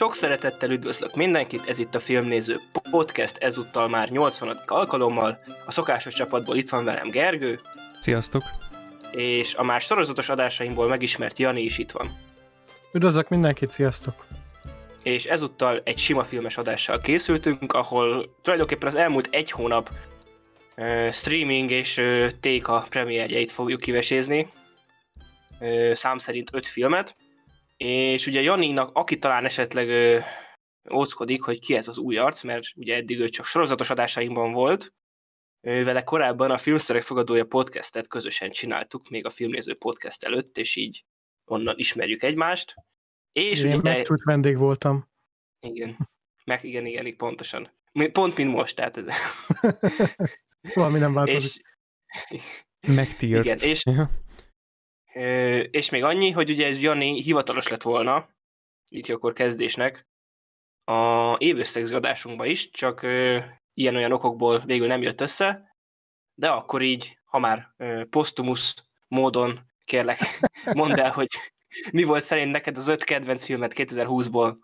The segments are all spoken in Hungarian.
Sok szeretettel üdvözlök mindenkit, ez itt a Filmnéző Podcast, ezúttal már 80. alkalommal. A szokásos csapatból itt van velem Gergő. Sziasztok! És a más sorozatos adásaimból megismert Jani is itt van. Üdvözlök mindenkit, sziasztok! És ezúttal egy sima filmes adással készültünk, ahol tulajdonképpen az elmúlt egy hónap uh, streaming és uh, téka premierjeit fogjuk kivesézni. Uh, szám szerint öt filmet, és ugye Janinak, aki talán esetleg óckodik, hogy ki ez az új arc, mert ugye eddig ő csak sorozatos adásainkban volt, ő, vele korábban a Filmszerek Fogadója podcastet közösen csináltuk, még a filmnéző podcast előtt, és így onnan ismerjük egymást. És Én ugye... megcsúcs vendég voltam. Igen, meg igen, igen, igen, pontosan. Pont, mint most, tehát ez... Valami nem változik. És... Megtírt. Igen, és... És még annyi, hogy ugye ez Jani hivatalos lett volna, itt akkor kezdésnek, a évösszegzgadásunkba is, csak ilyen-olyan okokból végül nem jött össze, de akkor így, ha már posztumusz módon kérlek, mondd el, hogy mi volt szerint neked az öt kedvenc filmet 2020-ból?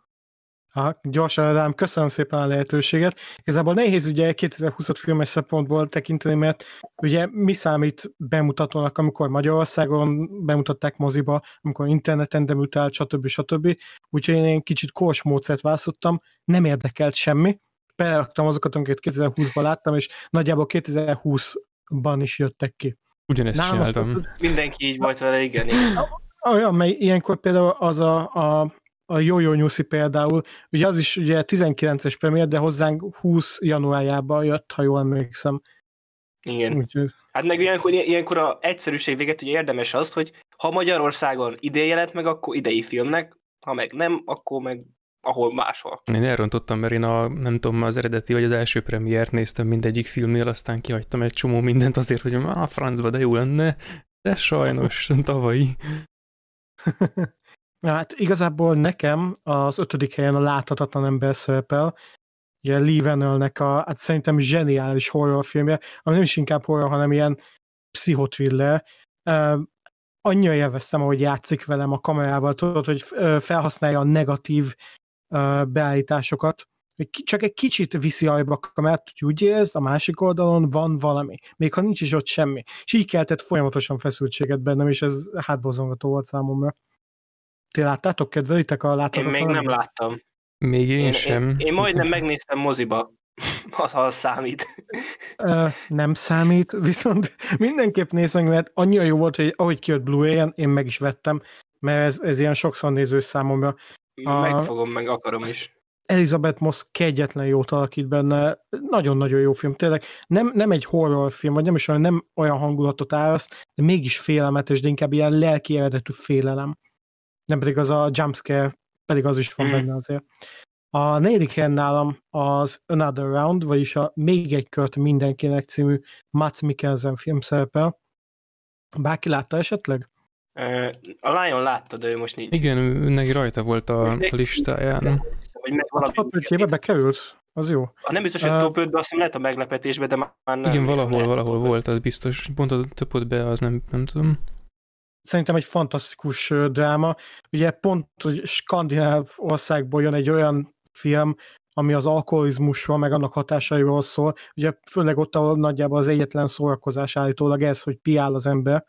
Ha, gyorsan, Adám, köszönöm szépen a lehetőséget. Igazából nehéz ugye 2020-at filmes szempontból tekinteni, mert ugye mi számít bemutatónak, amikor Magyarországon bemutatták moziba, amikor interneten demutált, stb. stb. Úgyhogy én kicsit kors módszert választottam, nem érdekelt semmi. Beraktam azokat, amiket 2020-ban láttam, és nagyjából 2020-ban is jöttek ki. Ugyanezt Nálam csináltam. Azt, Mindenki így volt vele, igen. igen. Olyan, mely ilyenkor például az a, a a Jojo Nyuszi például, ugye az is ugye 19-es premier, de hozzánk 20 januárjában jött, ha jól emlékszem. Igen. Úgyhogy... Hát meg ilyenkor, ilyenkor a egyszerűség véget ugye érdemes azt, hogy ha Magyarországon ide jelent meg, akkor idei filmnek, ha meg nem, akkor meg ahol máshol. Én elrontottam, mert én a, nem tudom, az eredeti vagy az első premiért néztem mindegyik filmnél, aztán kihagytam egy csomó mindent azért, hogy a francba, de jó lenne, de sajnos tavalyi. Hát igazából nekem az ötödik helyen a láthatatlan ember szerepel, ugye Lee Vanelnek a, hát szerintem zseniális horrorfilmje, ami nem is inkább horror, hanem ilyen pszichotriller. Uh, annyira élveztem, ahogy játszik velem a kamerával, tudod, hogy felhasználja a negatív uh, beállításokat, csak egy kicsit viszi ajba a kamerát, hogy úgy érez, a másik oldalon van valami, még ha nincs is ott semmi. És így keltett folyamatosan feszültséget bennem, és ez hátbozongató volt számomra. Ti láttátok, kedvelitek a láthatatlan? Én még nem láttam. Még én, én sem. Én, én majdnem megnéztem moziba. Az, az számít. Ö, nem számít, viszont mindenképp nézem, mert annyira jó volt, hogy ahogy kijött Blu-ray-en, én meg is vettem, mert ez, ez ilyen sokszor néző számomra. A, fogom meg akarom is. Elizabeth Moss kegyetlen jót alakít benne, nagyon-nagyon jó film, tényleg nem, nem egy horrorfilm, vagy nem is olyan, nem olyan hangulatot áraszt, de mégis félelmetes, de inkább ilyen lelki eredetű félelem nem pedig az a jumpscare, pedig az is van mm. benne azért. A negyedik helyen nálam az Another Round, vagyis a Még egy kört mindenkinek című Mats Mikkelsen film szerepel. Bárki látta esetleg? A Lion látta, de ő most nincs. Igen, neki rajta volt a listáján. Vagy A top 5 bekerült? Az jó. Ha nem biztos, hogy uh, top 5 de azt hiszem lehet a meglepetésbe, de már nem. Igen, valahol, valahol volt, az biztos. Pont a töpöt be, az nem, nem tudom szerintem egy fantasztikus dráma. Ugye pont hogy skandináv országból jön egy olyan film, ami az alkoholizmusról, meg annak hatásairól szól. Ugye főleg ott, ahol nagyjából az egyetlen szórakozás állítólag ez, hogy piál az ember.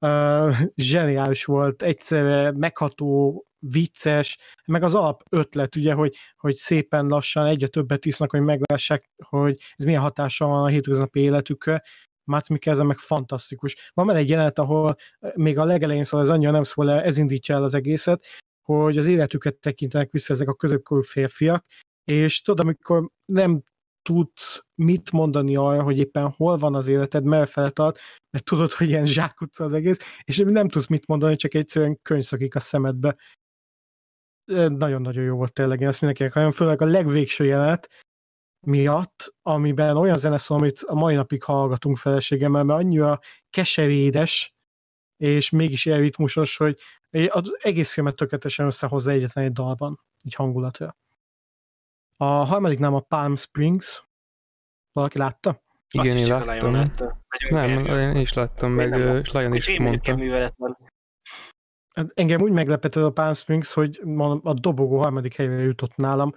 Uh, zseniális volt, egyszerre megható, vicces, meg az alap ötlet, ugye, hogy, hogy szépen lassan egyre többet isznak, hogy meglássák, hogy ez milyen hatása van a hétköznapi életükre, Mats Mikkelsen meg fantasztikus. Van már egy jelenet, ahol eh, még a legelején szól az anyja, nem szól ez indítja el az egészet, hogy az életüket tekintenek vissza ezek a középkorú férfiak, és tudod, amikor nem tudsz mit mondani arra, hogy éppen hol van az életed, merre feltart, mert tudod, hogy ilyen zsákutca az egész, és nem tudsz mit mondani, csak egyszerűen könyv szakik a szemedbe. Nagyon-nagyon jó volt tényleg, én azt mindenkinek ajánlom, főleg a legvégső jelenet, miatt, amiben olyan zene szól, amit a mai napig hallgatunk feleségemmel, mert annyira keserédes, és mégis ilyen ritmusos, hogy az egész filmet tökéletesen összehozza egyetlen egy dalban, így hangulatra. A harmadik nem a Palm Springs. Valaki látta? Igen, én láttam. Látta. Nem, én is láttam, meg és Lion is mondta. Hát engem úgy meglepett ez a Palm Springs, hogy a dobogó harmadik helyre jutott nálam.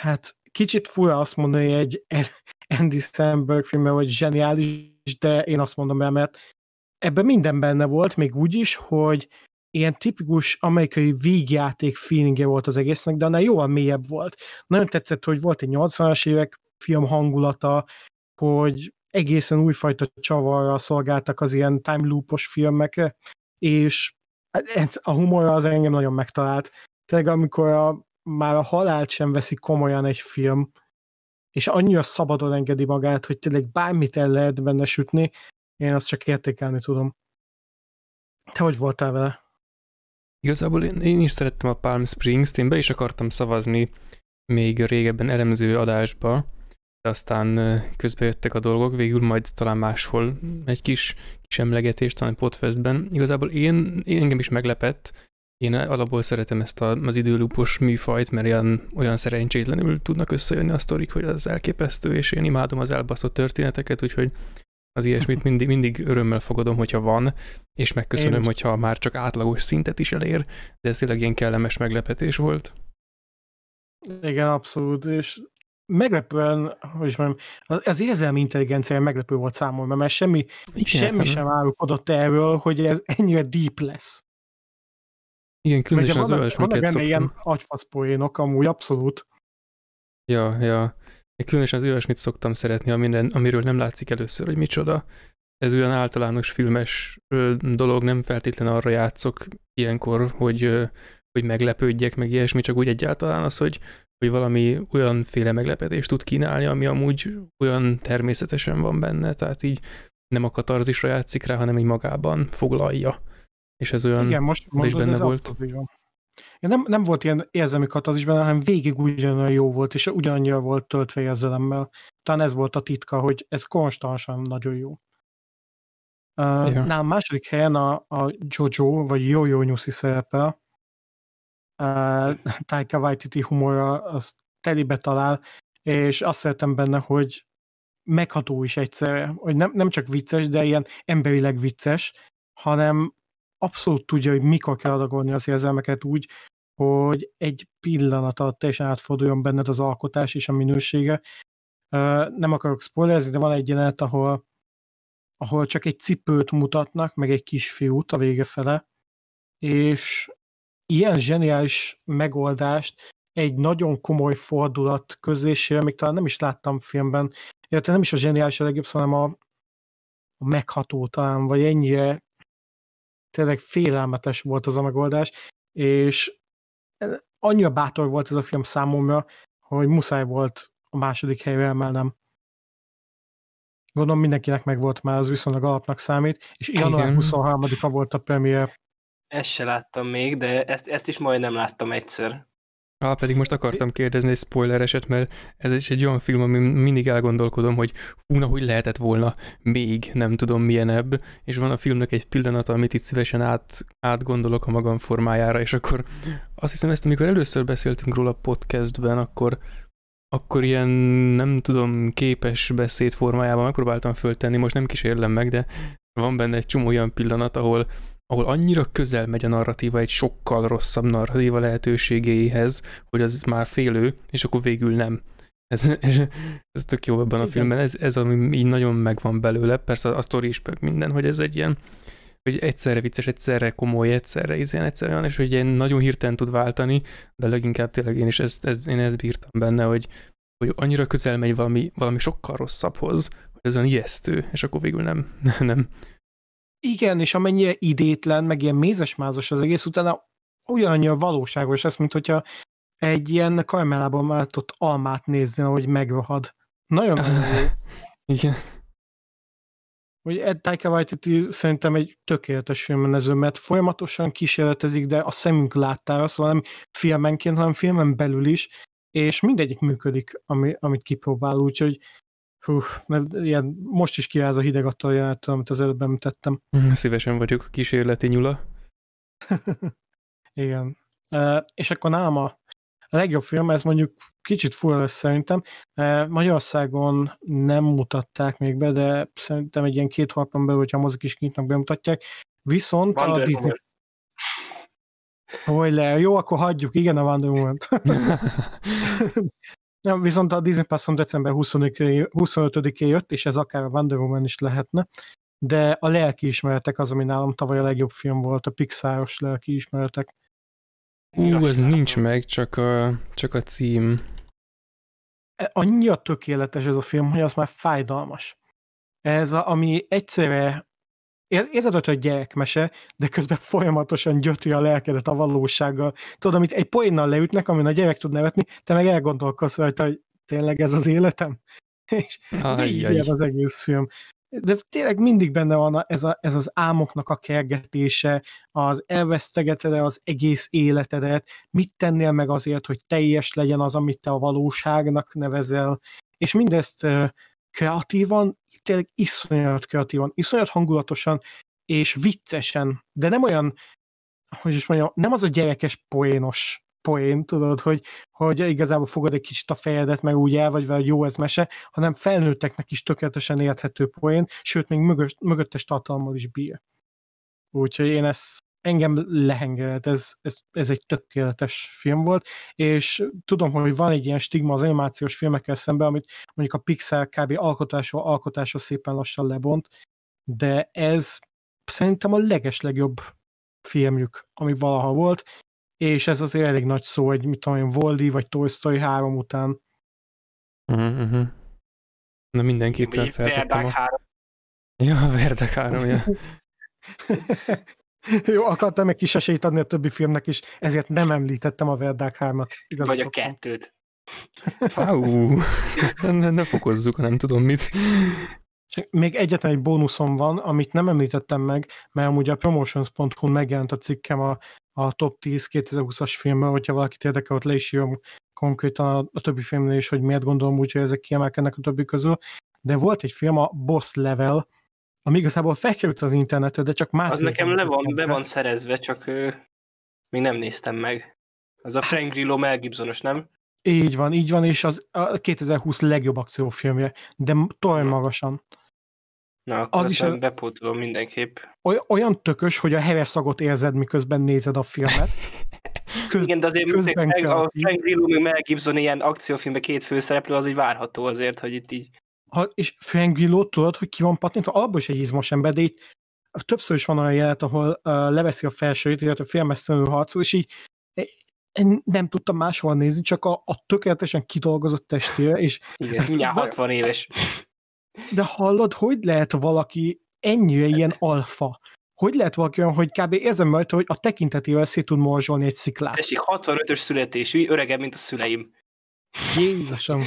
hát kicsit fura azt mondani egy Andy Samberg filmben, vagy zseniális, de én azt mondom el, mert ebben minden benne volt, még úgy is, hogy ilyen tipikus amerikai vígjáték feelingje volt az egésznek, de annál jóval mélyebb volt. Nagyon tetszett, hogy volt egy 80-as évek film hangulata, hogy egészen újfajta csavarra szolgáltak az ilyen time loopos filmek, és hát a humor az engem nagyon megtalált. Tényleg amikor a már a halált sem veszi komolyan egy film, és annyira szabadon engedi magát, hogy tényleg bármit el lehet benne sütni, én azt csak értékelni tudom. Te hogy voltál vele? Igazából én, én is szerettem a Palm Springs-t, én be is akartam szavazni még régebben elemző adásba, de aztán közbejöttek a dolgok, végül majd talán máshol egy kis, kis emlegetést, talán Podfestben. Igazából én, én engem is meglepett, én alapból szeretem ezt a, az időlúpos műfajt, mert olyan, olyan szerencsétlenül tudnak összejönni a sztorik, hogy az elképesztő, és én imádom az elbaszott történeteket, úgyhogy az ilyesmit mindig, mindig örömmel fogadom, hogyha van, és megköszönöm, én hogyha már csak átlagos szintet is elér, de ez tényleg ilyen kellemes meglepetés volt. Igen, abszolút, és meglepően, hogy is mondjam, az érzelmi intelligencia meglepő volt számomra, mert semmi, Igen, semmi sem árulkodott erről, hogy ez ennyire deep lesz. Igen, különösen az olyasmiket szoktam. ilyen agyfaszpoénok amúgy abszolút. Ja, ja. Én különösen az olyasmit szoktam szeretni, amiről, amiről nem látszik először, hogy micsoda. Ez olyan általános filmes dolog, nem feltétlenül arra játszok ilyenkor, hogy, hogy meglepődjek, meg ilyesmi, csak úgy egyáltalán az, hogy, hogy valami olyanféle meglepetést tud kínálni, ami amúgy olyan természetesen van benne, tehát így nem a katarzisra játszik rá, hanem így magában foglalja. És ez olyan, Igen, most mondod, is benne ez volt. Ja, nem, nem volt ilyen érzelmi is benne, hanem végig ugyanolyan jó volt, és ugyanannyira volt töltve érzelemmel. Talán ez volt a titka, hogy ez konstansan nagyon jó. Uh, ja. Nálam második helyen a, a Jojo, vagy Jojo Nyuszi szerepe, Uh, Taika Waititi humora az telibe talál, és azt szeretem benne, hogy megható is egyszerre, hogy nem, nem csak vicces, de ilyen emberileg vicces, hanem abszolút tudja, hogy mikor kell adagolni az érzelmeket úgy, hogy egy pillanat alatt teljesen átforduljon benned az alkotás és a minősége. Nem akarok spoilerezni, de van egy jelenet, ahol, ahol csak egy cipőt mutatnak, meg egy kisfiút a vége fele, és ilyen zseniális megoldást egy nagyon komoly fordulat közésére, még talán nem is láttam filmben, illetve nem is a zseniális a legjobb, hanem a, a megható talán, vagy ennyire tényleg félelmetes volt az a megoldás, és annyira bátor volt ez a film számomra, hogy muszáj volt a második helyre emelnem. Gondolom mindenkinek meg volt már, az viszonylag alapnak számít, és január 23-a volt a premier. Ezt se láttam még, de ezt, ezt is majdnem láttam egyszer. Á, pedig most akartam kérdezni egy spoilereset, mert ez is egy olyan film, ami mindig elgondolkodom, hogy hú, na, hogy lehetett volna még nem tudom milyen ebb, és van a filmnek egy pillanata, amit itt szívesen át, átgondolok a magam formájára, és akkor azt hiszem ezt, amikor először beszéltünk róla podcastben, akkor akkor ilyen, nem tudom, képes beszéd formájában megpróbáltam föltenni, most nem kísérlem meg, de van benne egy csomó olyan pillanat, ahol ahol annyira közel megy a narratíva egy sokkal rosszabb narratíva lehetőségéhez, hogy az már félő, és akkor végül nem. Ez, ez, ez tök jó ebben a Igen. filmben, ez, ez ami így nagyon megvan belőle, persze a, a sztori is meg minden, hogy ez egy ilyen, hogy egyszerre vicces, egyszerre komoly, egyszerre izén, egyszerre olyan, és hogy ilyen nagyon hirtelen tud váltani, de leginkább tényleg én is ezt, ezt, én ezt bírtam benne, hogy, hogy annyira közel megy valami, valami sokkal rosszabbhoz, hogy ez olyan ijesztő, és akkor végül nem, nem, igen, és amennyire idétlen, meg ilyen mézesmázos az egész, utána annyira valóságos lesz, mint hogyha egy ilyen kajmálában váltott almát nézni, ahogy megrohad. Nagyon, uh, Igen. Hogy Ed Taika Waititi szerintem egy tökéletes filmmenező, mert folyamatosan kísérletezik, de a szemünk láttára, szóval nem filmenként, hanem filmen belül is, és mindegyik működik, ami, amit kipróbál, úgyhogy Hú, mert ilyen, most is kiáll a hideg attól járt, amit az előbb említettem. Mhm, szívesen vagyok a kísérleti nyula. Igen. E, és akkor nálam a legjobb film, ez mondjuk kicsit fura lesz szerintem. E, Magyarországon nem mutatták még be, de szerintem egy ilyen két hónapon belül, hogyha a mozik is kinyitnak, bemutatják. Viszont Wonder a Disney... Hogy le, jó, akkor hagyjuk, igen, a Wonder woman Viszont a Disney Passon december 25-én jött, és ez akár a Wonder Woman is lehetne, de a lelkiismeretek az, ami nálam tavaly a legjobb film volt, a Pixaros lelkiismeretek. Ú, ez nincs meg, csak a, csak a cím. E, annyira tökéletes ez a film, hogy az már fájdalmas. Ez, a, ami egyszerre érzed, hogy a gyerekmese, de közben folyamatosan gyötri a lelkedet a valósággal. Tudod, amit egy poénnal leütnek, amin a gyerek tud nevetni, te meg elgondolkozz rajta, hogy tényleg ez az életem? És így az egész film. De tényleg mindig benne van ez, a, ez az álmoknak a kergetése, az elvesztegeted az egész életedet, mit tennél meg azért, hogy teljes legyen az, amit te a valóságnak nevezel, és mindezt kreatívan, tényleg iszonyat kreatívan, iszonyat hangulatosan, és viccesen, de nem olyan, hogy is mondjam, nem az a gyerekes poénos poén, tudod, hogy, hogy igazából fogod egy kicsit a fejedet, meg úgy el vagy vele, hogy jó ez mese, hanem felnőtteknek is tökéletesen érthető poén, sőt, még mögöttes tartalommal is bír. Úgyhogy én ezt engem lehengelt, ez, ez, ez egy tökéletes film volt, és tudom, hogy van egy ilyen stigma az animációs filmekkel szemben, amit mondjuk a Pixar kb. alkotásról alkotásra szépen lassan lebont, de ez szerintem a legeslegjobb filmjük, ami valaha volt, és ez azért elég nagy szó, egy mit tudom én, Voldy vagy Toy Story 3 után. Uh-huh. Na mindenképpen feltettem. Verdák a... 3. Ja, Verdák 3, ja. Jó, akartam meg kis esélyt adni a többi filmnek is, ezért nem említettem a Verdák 3-at. Vagy a kettőt. Áú, ne, ne fokozzuk, nem tudom mit. Még egyetlen egy bónuszom van, amit nem említettem meg, mert amúgy a promotions.hu megjelent a cikkem a, a top 10 2020-as filmben, hogyha valakit érdekel, ott le is jön konkrétan a, a többi filmnél is, hogy miért gondolom úgy, hogy ezek kiemelkednek a többi közül. De volt egy film, a Boss Level, ami igazából felkerült az internetre, de csak más. Az nekem le van, be van szerezve, csak ő, még nem néztem meg. Az a Frank Grillo Mel Gibsonos, nem? Így van, így van, és az a 2020 legjobb akciófilmje, de tolj magasan. Na, akkor az is a... bepótolom mindenképp. Oly, olyan tökös, hogy a heves szagot érzed, miközben nézed a filmet. Köz, Igen, de azért közben meg, a Frank Grillo, meg Mel Gibson ilyen akciófilmben két főszereplő, az így várható azért, hogy itt így ha, és főengüló, tudod, hogy ki van patintva, alapból is egy izmos ember, de így többször is van olyan jelet, ahol uh, leveszi a felsőjét, illetve félmesztelenül harcol, és így én e, e, nem tudtam máshol nézni, csak a, a tökéletesen kidolgozott testére, és... Igen, mindjárt 60 éves. De hallod, hogy lehet valaki ennyire ilyen alfa? Hogy lehet valaki olyan, hogy kb. érzem majd, hogy a tekintetével szét tud morzsolni egy sziklát? Tessék, 65-ös születésű, öregebb, mint a szüleim. Jézusom.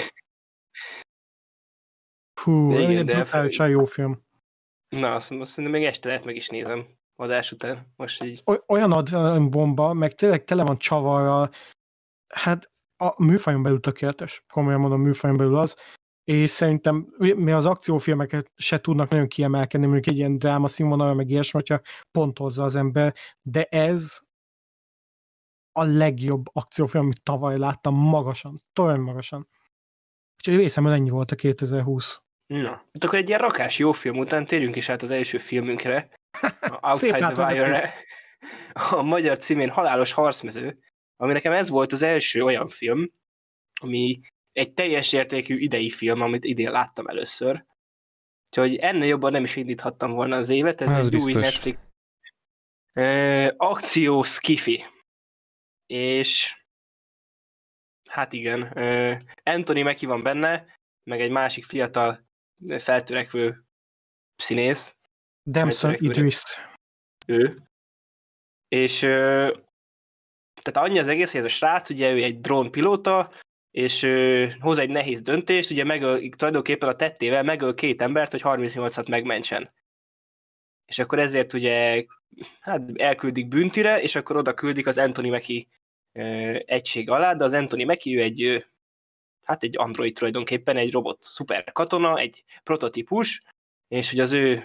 Fú, igen, de... brutálisan jó film. Na, azt mondom, szerintem még este lehet meg is nézem adás után, most így. Olyan adrenalin meg tényleg tele van csavarral, hát a műfajon belül tökéletes, komolyan mondom, műfajon belül az, és szerintem mi az akciófilmeket se tudnak nagyon kiemelkedni, mondjuk egy ilyen dráma színvonal, meg ilyesmi, hogyha pontozza az ember, de ez a legjobb akciófilm, amit tavaly láttam, magasan, tovább magasan. Úgyhogy részemben ennyi volt a 2020. Na, hát akkor egy ilyen rakás jó film után térjünk is át az első filmünkre, a Outside the Wire-re, a magyar címén Halálos harcmező, ami nekem ez volt az első olyan film, ami egy teljes értékű idei film, amit idén láttam először. Úgyhogy ennél jobban nem is indíthattam volna az évet, ez, ez egy biztos. új Netflix ö, akció skifi. És hát igen, ö, Anthony Mackie van benne, meg egy másik fiatal feltörekvő színész. Damson Idris. Ő. És tehát annyi az egész, hogy ez a srác, ugye ő egy drónpilóta, és hoz egy nehéz döntést, ugye megöl, tulajdonképpen a tettével megöl két embert, hogy 38-at megmentsen. És akkor ezért ugye hát elküldik büntire, és akkor oda küldik az Anthony Mackie egység alá, de az Anthony Mackie ő egy hát egy android tulajdonképpen, egy robot szuper katona, egy prototípus, és hogy az ő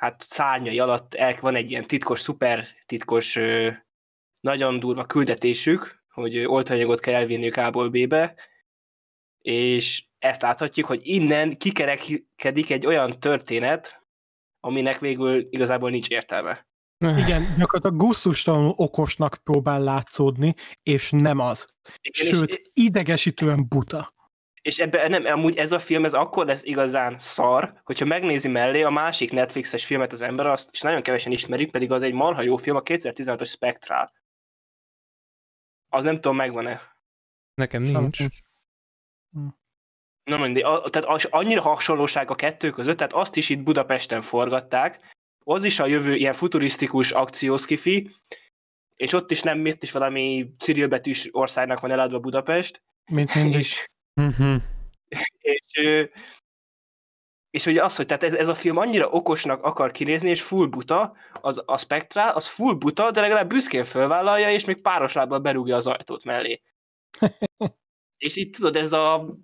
hát szárnyai alatt el, van egy ilyen titkos, szuper titkos, nagyon durva küldetésük, hogy oltóanyagot kell elvinni A-ból B-be, és ezt láthatjuk, hogy innen kikerekedik egy olyan történet, aminek végül igazából nincs értelme. Igen, gyakorlatilag gusztustalanul okosnak próbál látszódni, és nem az. Igen, Sőt, és, e- idegesítően buta. És ebbe, nem, amúgy ez a film, ez akkor lesz igazán szar, hogyha megnézi mellé a másik Netflixes filmet az ember, azt és nagyon kevesen ismerik, pedig az egy marha jó film, a 2016-os Spectral. Az nem tudom, megvan-e. Nekem nincs. nincs. Hm. Na mindig, a, tehát az, annyira hasonlóság a kettő között, tehát azt is itt Budapesten forgatták, az is a jövő ilyen futurisztikus akciószkifi, és ott is nem miért is valami cirilbetűs országnak van eladva Budapest. Mint mindig. És, mm-hmm. és, és hogy az, hogy tehát ez, ez a film annyira okosnak akar kinézni, és full buta, az a spektrál, az full buta, de legalább büszkén fölvállalja, és még páros lábbal berúgja az ajtót mellé. és itt tudod, ez a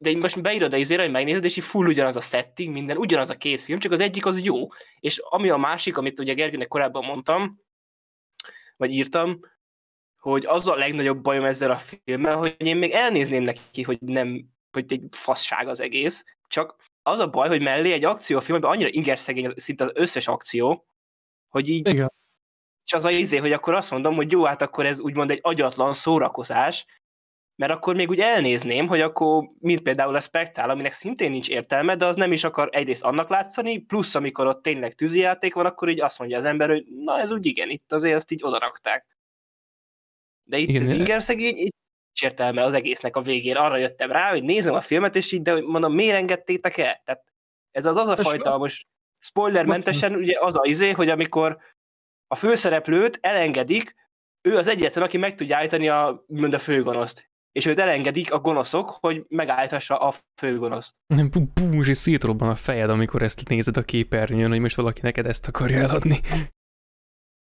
de most beírod a izére, hogy megnézed, és így full ugyanaz a setting, minden, ugyanaz a két film, csak az egyik az jó, és ami a másik, amit ugye Gergőnek korábban mondtam, vagy írtam, hogy az a legnagyobb bajom ezzel a filmmel, hogy én még elnézném neki, hogy nem, hogy egy fasság az egész, csak az a baj, hogy mellé egy akciófilm, amiben annyira ingerszegény szinte az összes akció, hogy így... Igen. És az a izé, hogy akkor azt mondom, hogy jó, hát akkor ez úgymond egy agyatlan szórakozás, mert akkor még úgy elnézném, hogy akkor, mint például a spektál, aminek szintén nincs értelme, de az nem is akar egyrészt annak látszani, plusz amikor ott tényleg tűzijáték van, akkor így azt mondja az ember, hogy na ez úgy igen, itt azért ezt így odarakták. De itt igen, az ingerszegény, itt nincs értelme az egésznek a végén. Arra jöttem rá, hogy nézem a filmet, és így, de mondom, miért engedtétek el? Tehát ez az az a fajta, most spoilermentesen ugye az a izé, hogy amikor a főszereplőt elengedik, ő az egyetlen, aki meg tudja állítani a, mind a főgonoszt és őt elengedik a gonoszok, hogy megállítassa a főgonoszt. Nem, bum, és szétrobban a fejed, amikor ezt nézed a képernyőn, hogy most valaki neked ezt akarja eladni.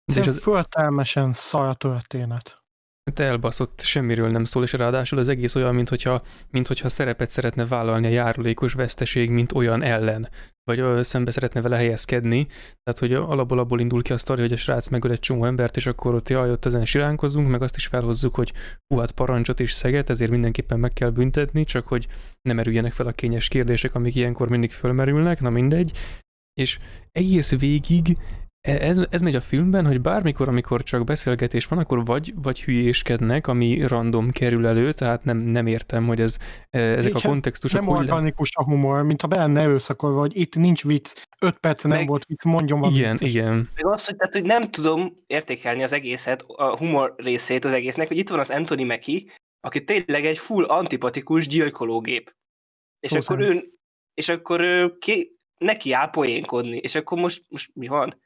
Ez egy az... föltelmesen szar történet. Hát elbaszott, semmiről nem szól, és ráadásul az egész olyan, mintha, mintha szerepet szeretne vállalni a járulékos veszteség, mint olyan ellen. Vagy szembe szeretne vele helyezkedni. Tehát, hogy alapból abból indul ki a sztori, hogy a srác megöl egy csomó embert, és akkor ott jaj, ott ezen siránkozunk, meg azt is felhozzuk, hogy hú, hát parancsot és szeget, ezért mindenképpen meg kell büntetni, csak hogy nem merüljenek fel a kényes kérdések, amik ilyenkor mindig fölmerülnek, na mindegy. És egész végig ez, ez megy a filmben, hogy bármikor, amikor csak beszélgetés van, akkor vagy, vagy hülyéskednek, ami random kerül elő, tehát nem, nem értem, hogy ez, e, ezek Így a kontextusok... Nem organikus le... a humor, mint ha benne őszakol, vagy itt nincs vicc, öt perc nem Meg... volt vicc, mondjon valamit. Igen, vicces. igen. Meg az, hogy, tehát, hogy nem tudom értékelni az egészet, a humor részét az egésznek, hogy itt van az Anthony meki, aki tényleg egy full antipatikus gyilkológép. És Szóval. akkor ő, és akkor ő ki, neki áll poénkodni, és akkor most, most mi van?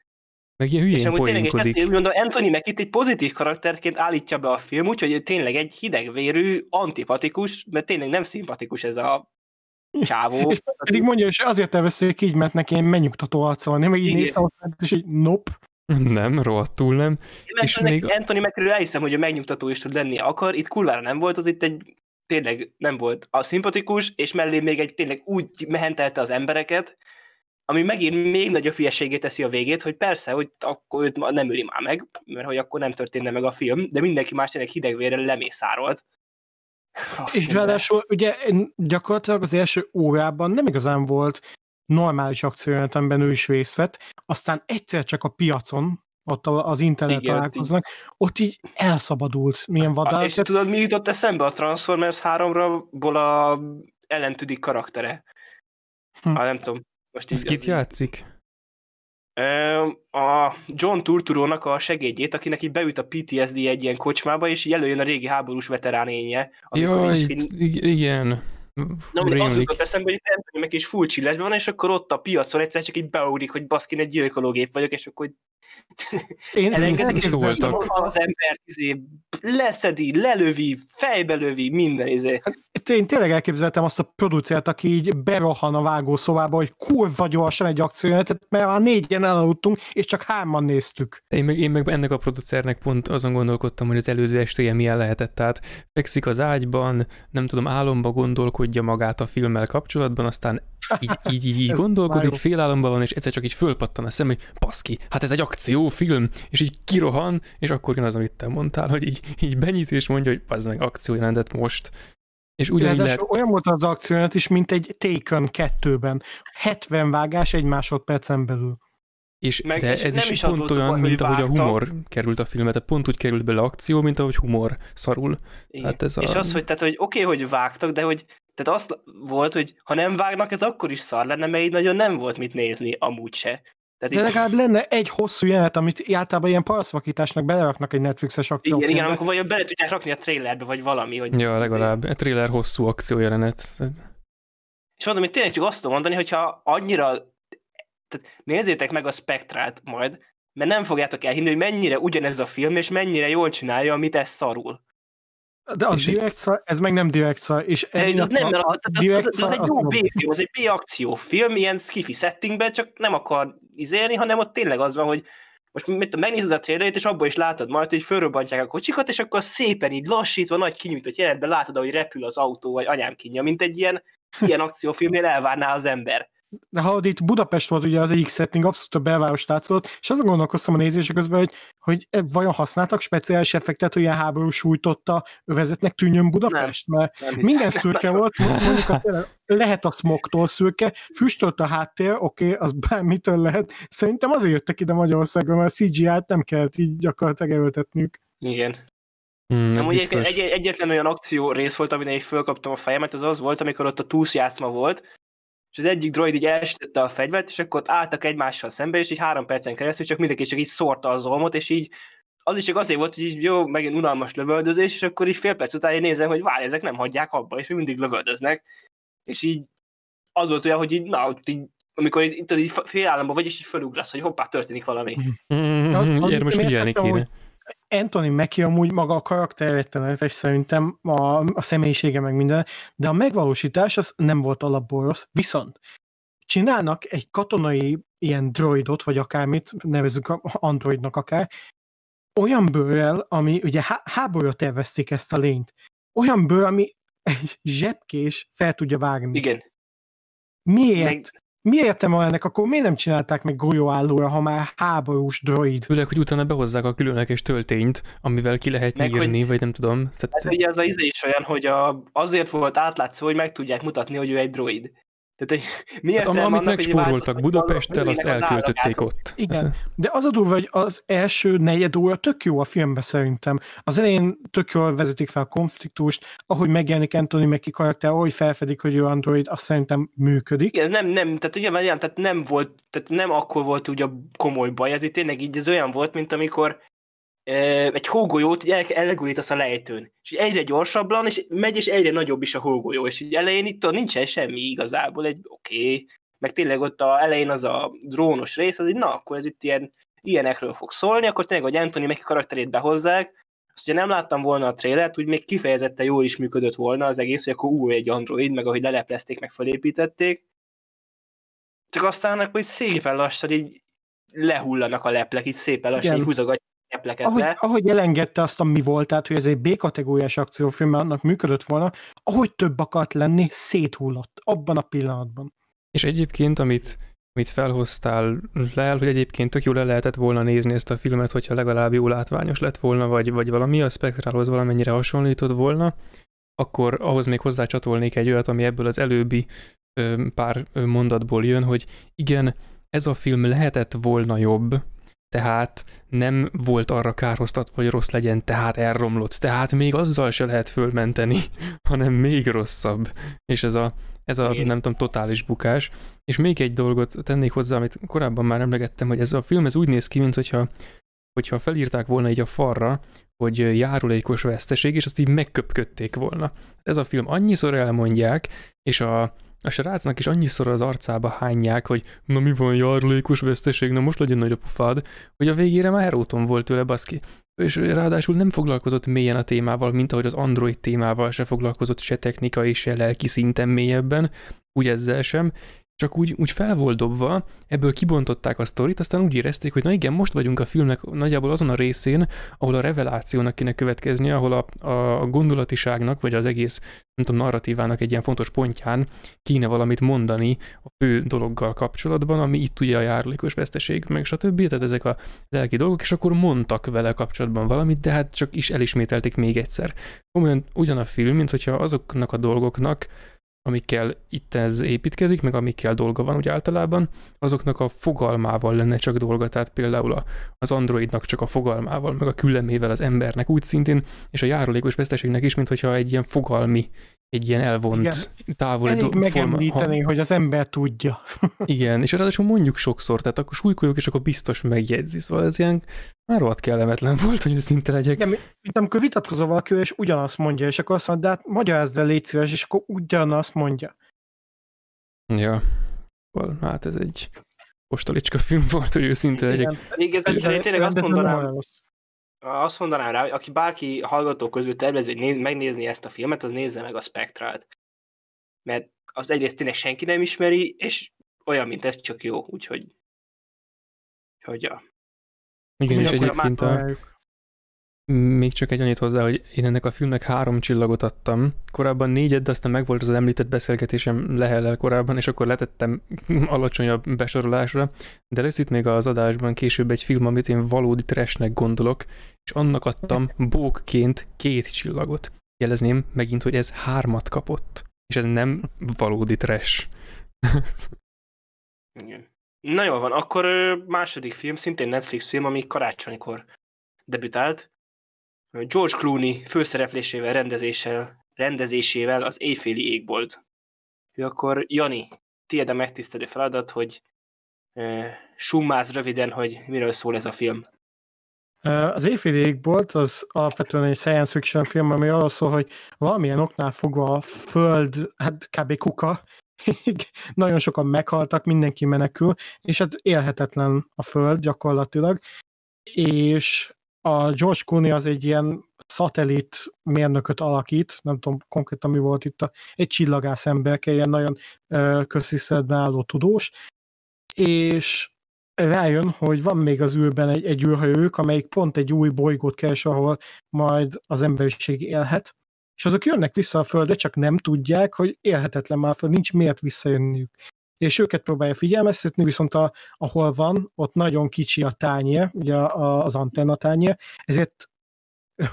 Meg ilyen hülyén És amúgy tényleg ezt, mondom, Anthony meg itt egy pozitív karakterként állítja be a film, úgyhogy tényleg egy hidegvérű, antipatikus, mert tényleg nem szimpatikus ez a csávó. És pedig mondja, hogy azért elveszik így, mert neki megnyugtató arca van, nem így néz és így nop. Nem, rohadtul nem. Én és még... Anthony Macről elhiszem, hogy a megnyugtató is tud lenni akar, itt kulvára nem volt, az itt egy tényleg nem volt a szimpatikus, és mellé még egy tényleg úgy mehentelte az embereket, ami megint még nagyobb hülyeségét teszi a végét, hogy persze, hogy akkor őt nem öli már meg, mert hogy akkor nem történne meg a film, de mindenki más tényleg hidegvérrel lemészárolt. és ráadásul ugye gyakorlatilag az első órában nem igazán volt normális akciójelentemben ő is részt vett, aztán egyszer csak a piacon, ott az internet Igen, találkoznak, így, ott így elszabadult, milyen vadállat. És tudod, mi jutott eszembe a Transformers 3-ból a ellentüdik karaktere? Hm. Ah, nem tudom, most Ez kit játszik? A John Turturónak a segédjét, akinek így beüt a PTSD egy ilyen kocsmába, és így előjön a régi háborús veteránénye. Jaj, Így... igen. Na, no, az jutott eszembe, hogy Anthony meg is full van, és akkor ott a piacon egyszer csak így beugrik, hogy baszkin egy gyilkológép vagyok, és akkor én Elengedek, szóltak. Az ember izé, leszedi, lelövi, fejbe lövi, minden izé. Hát, én tényleg elképzeltem azt a producert, aki így berohan a vágószobába, hogy kurva gyorsan egy akciójelenetet, mert már négyen elaludtunk, és csak hárman néztük. Én meg, én meg ennek a producernek pont azon gondolkodtam, hogy az előző estéje milyen lehetett. Tehát fekszik az ágyban, nem tudom, álomba gondolkodja magát a filmmel kapcsolatban, aztán így, így, így, így gondolkodik, félállomban van, és egyszer csak így fölpattan a szem, hogy paszki, hát ez egy akciófilm, és így kirohan, és akkor jön az, amit te mondtál, hogy így, így benyit, és mondja, hogy az meg akció jelentett most. És ugyanígy Ráadásul lehet... olyan volt az akcióját is, mint egy Taken 2-ben. 70 vágás egy másodpercen belül. És Meg, de és ez is, is pont olyan, baj, mint ahogy a humor került a filmet, tehát pont úgy került bele akció, mint ahogy humor szarul. Hát ez és a... az, hogy, tehát, hogy oké, okay, hogy vágtak, de hogy tehát az volt, hogy ha nem vágnak, ez akkor is szar lenne, mert így nagyon nem volt mit nézni, amúgy se. Tehát De így... legalább lenne egy hosszú jelenet, amit általában ilyen paraszvakításnak beleraknak egy Netflixes akció. Igen, igen, amikor vagy bele tudják rakni a trailerbe, vagy valami. Hogy ja, legalább. Egy trailer hosszú akció jelenet. És mondom, hogy tényleg csak azt tudom mondani, hogyha annyira... Tehát nézzétek meg a spektrát majd, mert nem fogjátok elhinni, hogy mennyire ugyanez a film, és mennyire jól csinálja, amit ez szarul. De az direkt szar, ez meg nem direkt szar, és ez az nem, mert az, az, az, az, egy jó B-film, az egy b akció film, ilyen skifi settingben, csak nem akar izélni, hanem ott tényleg az van, hogy most mit, megnézed a trailerét, és abból is látod majd, hogy fölrobbantják a kocsikat, és akkor szépen így lassítva, nagy kinyújtott jelentben látod, ahogy repül az autó, vagy anyám kínja, mint egy ilyen, ilyen akciófilmnél elvárná az ember de ha itt Budapest volt ugye az egyik setting, abszolút a belváros látszott, és azon gondolkoztam a nézések közben, hogy, hogy e, vajon használtak speciális effektet, hogy ilyen háború sújtotta övezetnek tűnjön Budapest, nem, mert nem minden szürke volt, mondjuk a, lehet a smogtól szürke, füstölt a háttér, oké, okay, az bármitől lehet, szerintem azért jöttek ide Magyarországra, mert a CGI-t nem kellett így gyakorlatilag erőltetnünk. Igen, Mm, Amúgy egy, egy, egyetlen olyan akció rész volt, amin én fölkaptam a fejemet, az az volt, amikor ott a túsz játszma volt, és az egyik droid így a fegyvert, és akkor ott álltak egymással szembe, és így három percen keresztül csak mindenki csak így szórta az olmot, és így az is csak azért volt, hogy így jó, megint unalmas lövöldözés, és akkor így fél perc után én nézem, hogy várj, ezek nem hagyják abba, és még mindig lövöldöznek. És így az volt olyan, hogy így, na, ott így amikor itt, itt, itt fél államban vagy, és így fölugrasz, hogy hoppá, történik valami. Mm, mm, mm, mm, most figyelni kéne. Hogy Anthony Mackie amúgy maga a karakter és szerintem a, a személyisége meg minden, de a megvalósítás az nem volt alapból rossz, viszont csinálnak egy katonai ilyen droidot, vagy akármit, nevezünk androidnak akár, olyan bőrrel, ami ugye há- háborúra tervezték ezt a lényt. Olyan bőr, ami egy zsebkés fel tudja vágni. Igen. Miért? Meg, mi értem van ennek, akkor miért nem csinálták meg golyóállóra, ha már háborús droid? Főleg, hogy utána behozzák a különleges töltényt, amivel ki lehet meg, írni, vagy nem tudom. Tehát... Ez hát ugye az a íze izé is olyan, hogy a, azért volt átlátszó, hogy meg tudják mutatni, hogy ő egy droid. Tehát, hogy mi hát, amit megspóroltak Budapesttel, azt elköltötték ott. Igen, hát. de az a durva, hogy az első negyed óra tök jó a filmben szerintem. Az elején tök jól vezetik fel a konfliktust, ahogy megjelenik Anthony Mackie karakter, ahogy felfedik, hogy ő android, azt szerintem működik. Igen, nem, nem, tehát ugye, nem, tehát nem volt, tehát nem akkor volt ugye a komoly baj, ez itt tényleg így, ez olyan volt, mint amikor egy hógolyót így el, a lejtőn, és így egyre gyorsabban, és megy, és egyre nagyobb is a hógolyó, és így elején itt nincsen semmi igazából, egy oké, okay. meg tényleg ott a elején az a drónos rész, az így na, akkor ez itt ilyen, ilyenekről fog szólni, akkor tényleg, hogy Anthony meg karakterét behozzák, azt ugye nem láttam volna a trélet, úgy még kifejezetten jól is működött volna az egész, hogy akkor új egy android, meg ahogy leleplezték, meg felépítették, csak aztán akkor így szépen lassan így lehullanak a leplek, így szépen lassan Igen. így húzogatják kepleket ahogy, le. Ahogy elengedte azt, ami volt, tehát hogy ez egy B-kategóriás akciófilm, annak működött volna, ahogy több akart lenni, széthullott abban a pillanatban. És egyébként, amit, amit felhoztál le, hogy egyébként tök jól le lehetett volna nézni ezt a filmet, hogyha legalább jó látványos lett volna, vagy, vagy valami a spektrálhoz valamennyire hasonlított volna, akkor ahhoz még hozzácsatolnék egy olyat, ami ebből az előbbi pár mondatból jön, hogy igen, ez a film lehetett volna jobb, tehát nem volt arra kárhoztatva, hogy rossz legyen, tehát elromlott, tehát még azzal se lehet fölmenteni, hanem még rosszabb. És ez a, ez a nem tudom, totális bukás. És még egy dolgot tennék hozzá, amit korábban már emlegettem, hogy ez a film ez úgy néz ki, mint hogyha, hogyha felírták volna így a farra, hogy járulékos veszteség, és azt így megköpködték volna. Ez a film annyiszor elmondják, és a, a srácnak is annyiszor az arcába hányják, hogy na mi van, jarlékos veszteség, na most legyen nagy a pufád, hogy a végére már úton volt tőle, baszki. És ráadásul nem foglalkozott mélyen a témával, mint ahogy az Android témával se foglalkozott se technikai, se lelki szinten mélyebben, úgy ezzel sem, csak úgy, úgy fel volt dobva, ebből kibontották a sztorit, aztán úgy érezték, hogy na igen, most vagyunk a filmnek nagyjából azon a részén, ahol a revelációnak kéne következnie, ahol a, a, gondolatiságnak, vagy az egész, nem tudom, narratívának egy ilyen fontos pontján kéne valamit mondani a fő dologgal kapcsolatban, ami itt ugye a járulékos veszteség, meg stb. Tehát ezek a lelki dolgok, és akkor mondtak vele kapcsolatban valamit, de hát csak is elismételték még egyszer. Komolyan ugyan a film, mint hogyha azoknak a dolgoknak amikkel itt ez építkezik, meg amikkel dolga van úgy általában, azoknak a fogalmával lenne csak dolga, tehát például az androidnak csak a fogalmával, meg a küllemével az embernek úgy szintén, és a járulékos veszteségnek is, mintha egy ilyen fogalmi egy ilyen elvont igen. távoli Elég do- megemlíteni, ha... hogy az ember tudja. igen, és ráadásul mondjuk sokszor, tehát akkor súlykoljuk, és akkor biztos megjegyzi. Szóval ez ilyen már volt kellemetlen volt, hogy őszinte legyek. Igen, mint amikor vitatkozol valaki és ugyanazt mondja, és akkor azt mondja, de hát ezzel légy szíves, és akkor ugyanazt mondja. Ja, hát ez egy postalicska film volt, hogy őszinte legyek. Igen, én tényleg azt mondanám, azt mondanám rá, hogy aki bárki hallgató közül tervez, hogy néz, megnézni ezt a filmet, az nézze meg a spektrát, Mert az egyrészt tényleg senki nem ismeri, és olyan, mint ez, csak jó, úgyhogy hogy ja. Igen, és egyik szinte. még csak egy annyit hozzá, hogy én ennek a filmnek három csillagot adtam. Korábban négyed de aztán megvolt az említett beszélgetésem Lehellel korábban, és akkor letettem alacsonyabb besorolásra, de lesz itt még az adásban később egy film, amit én valódi tresnek gondolok, és annak adtam bókként két csillagot. Jelezném megint, hogy ez hármat kapott, és ez nem valódi tres. Igen. Na jól van, akkor második film, szintén Netflix film, ami karácsonykor debütált. George Clooney főszereplésével, rendezéssel, rendezésével az éjféli égbolt. Ő akkor Jani, tiéd a megtisztelő feladat, hogy uh, summáz röviden, hogy miről szól ez a film. Az éjféli égbolt az alapvetően egy science fiction film, ami arról szól, hogy valamilyen oknál fogva a föld, hát kb. kuka, nagyon sokan meghaltak, mindenki menekül, és hát élhetetlen a föld gyakorlatilag, és a George Clooney az egy ilyen szatellit mérnököt alakít, nem tudom konkrétan mi volt itt, a, egy csillagász emberke, ilyen nagyon közsziszedben álló tudós, és rájön, hogy van még az űrben egy, egy űrhajók, amelyik pont egy új bolygót keres, ahol majd az emberiség élhet, és azok jönnek vissza a földre, csak nem tudják, hogy élhetetlen már a föld, nincs miért visszajönniük. És őket próbálja figyelmeztetni, viszont a, ahol van, ott nagyon kicsi a tányér, ugye az antenna tányér, ezért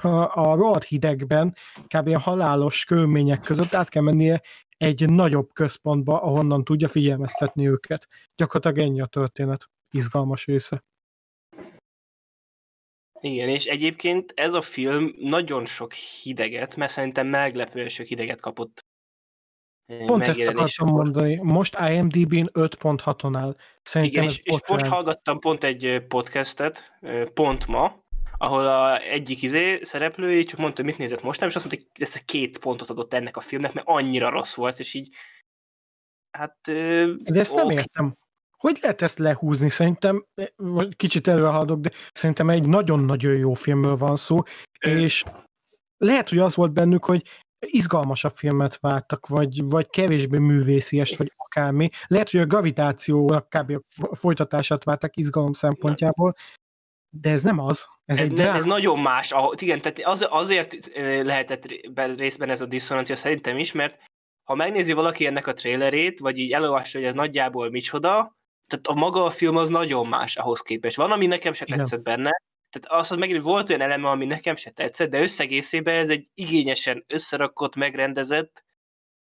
a, a rohadt hidegben, kb. ilyen halálos körülmények között át kell mennie egy nagyobb központba, ahonnan tudja figyelmeztetni őket. Gyakorlatilag ennyi a történet izgalmas része. Igen, és egyébként ez a film nagyon sok hideget, mert szerintem meglepően sok hideget kapott. Pont ezt akartam mondani. Most IMDb-n 5.6-on áll. Szerintem Igen, és, és most hallgattam pont egy podcastet, pont ma, ahol a egyik izé szereplői csak mondta, hogy mit nézett most nem, és azt mondta, hogy ezt két pontot adott ennek a filmnek, mert annyira rossz volt, és így hát... De ezt okay. nem értem. Hogy lehet ezt lehúzni? Szerintem, most kicsit előhaladok, de szerintem egy nagyon-nagyon jó filmről van szó, és lehet, hogy az volt bennük, hogy izgalmasabb filmet vártak, vagy, vagy kevésbé művészies, vagy akármi. Lehet, hogy a gravitációnak kb. a folytatását vártak izgalom szempontjából, de ez nem az. Ez, ez, egy ne, ez nagyon más. Ah, igen, tehát az, azért lehetett részben ez a diszonancia szerintem is, mert ha megnézi valaki ennek a trailerét, vagy így elolvassa, hogy ez nagyjából micsoda, tehát a maga a film az nagyon más ahhoz képest. Van, ami nekem se Igen. benne, tehát azt hogy megint volt olyan eleme, ami nekem se tetszett, de összegészében ez egy igényesen összerakott, megrendezett,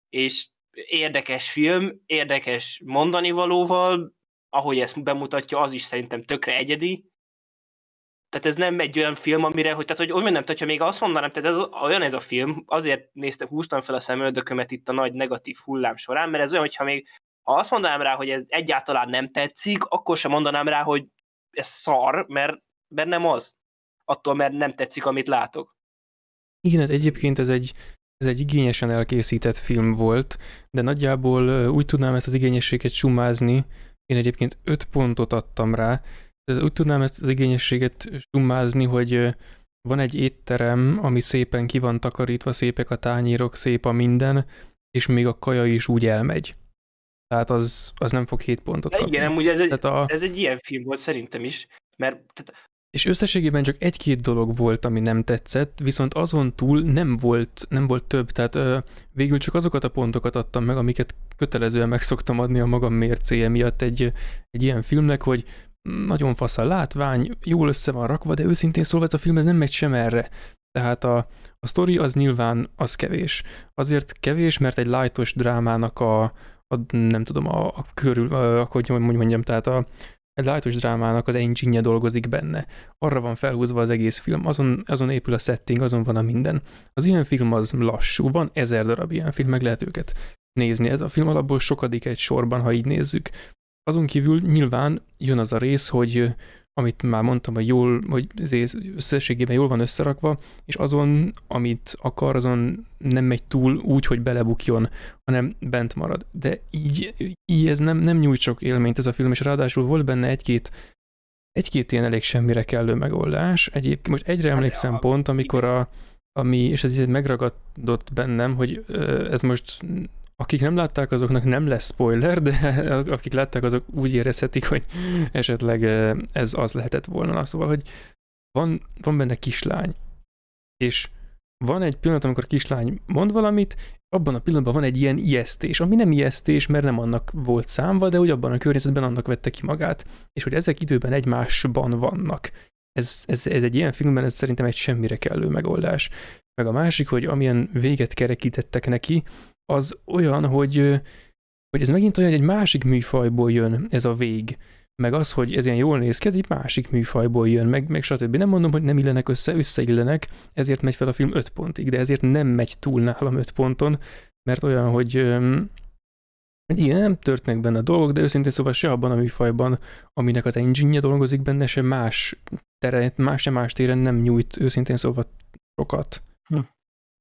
és érdekes film, érdekes mondani valóval, ahogy ezt bemutatja, az is szerintem tökre egyedi. Tehát ez nem egy olyan film, amire, hogy, tehát, hogy olyan nem, tehát, ha még azt mondanám, tehát ez olyan ez a film, azért néztem, húztam fel a szemöldökömet itt a nagy negatív hullám során, mert ez olyan, hogyha még ha azt mondanám rá, hogy ez egyáltalán nem tetszik, akkor sem mondanám rá, hogy ez szar, mert, mert nem az. Attól, mert nem tetszik, amit látok. Igen, hát egyébként ez egy, ez egy igényesen elkészített film volt, de nagyjából úgy tudnám ezt az igényességet sumázni, én egyébként öt pontot adtam rá, de úgy tudnám ezt az igényességet sumázni, hogy van egy étterem, ami szépen ki van takarítva, szépek a tányérok, szép a minden, és még a kaja is úgy elmegy. Tehát az, az nem fog 7 pontot kapni. igen, amúgy ez egy, a... ez egy ilyen film volt szerintem is, mert tehát és összességében csak egy-két dolog volt, ami nem tetszett, viszont azon túl nem volt, nem volt több, tehát ö, végül csak azokat a pontokat adtam meg, amiket kötelezően meg szoktam adni a magam mércéje miatt egy, egy ilyen filmnek, hogy nagyon fasz a látvány, jól össze van rakva, de őszintén szólva ez a film ez nem megy sem erre. Tehát a, a sztori az nyilván az kevés. Azért kevés, mert egy lájtos drámának a, a, nem tudom, a, a körül, a, hogy mondjam, mondjam, tehát a, egy lájtos drámának az engine dolgozik benne. Arra van felhúzva az egész film, azon, azon épül a setting, azon van a minden. Az ilyen film az lassú, van ezer darab ilyen film, meg lehet őket nézni. Ez a film alapból sokadik egy sorban, ha így nézzük. Azon kívül nyilván jön az a rész, hogy amit már mondtam, hogy jól, hogy összességében jól van összerakva, és azon, amit akar, azon nem megy túl úgy, hogy belebukjon, hanem bent marad. De így, így ez nem, nem nyújt sok élményt ez a film, és ráadásul volt benne egy-két egy-két ilyen elég semmire kellő megoldás. Egyébként most egyre hát emlékszem pont, amikor a, ami, és ez így megragadott bennem, hogy ez most akik nem látták, azoknak nem lesz spoiler, de akik látták, azok úgy érezhetik, hogy esetleg ez az lehetett volna. Szóval, hogy van, van benne kislány, és van egy pillanat, amikor a kislány mond valamit, abban a pillanatban van egy ilyen ijesztés, ami nem ijesztés, mert nem annak volt számva, de hogy abban a környezetben annak vette ki magát, és hogy ezek időben egymásban vannak. Ez, ez, ez egy ilyen filmben, ez szerintem egy semmire kellő megoldás. Meg a másik, hogy amilyen véget kerekítettek neki, az olyan, hogy, hogy ez megint olyan, hogy egy másik műfajból jön ez a vég meg az, hogy ez ilyen jól néz ki, ez egy másik műfajból jön, meg, meg stb. Nem mondom, hogy nem illenek össze, összeillenek, ezért megy fel a film 5 pontig, de ezért nem megy túl nálam 5 ponton, mert olyan, hogy, hogy ilyen nem történnek benne a dolgok, de őszintén szóval se abban a műfajban, aminek az engine dolgozik benne, se más teret, más, se más téren nem nyújt őszintén szóval sokat. Hm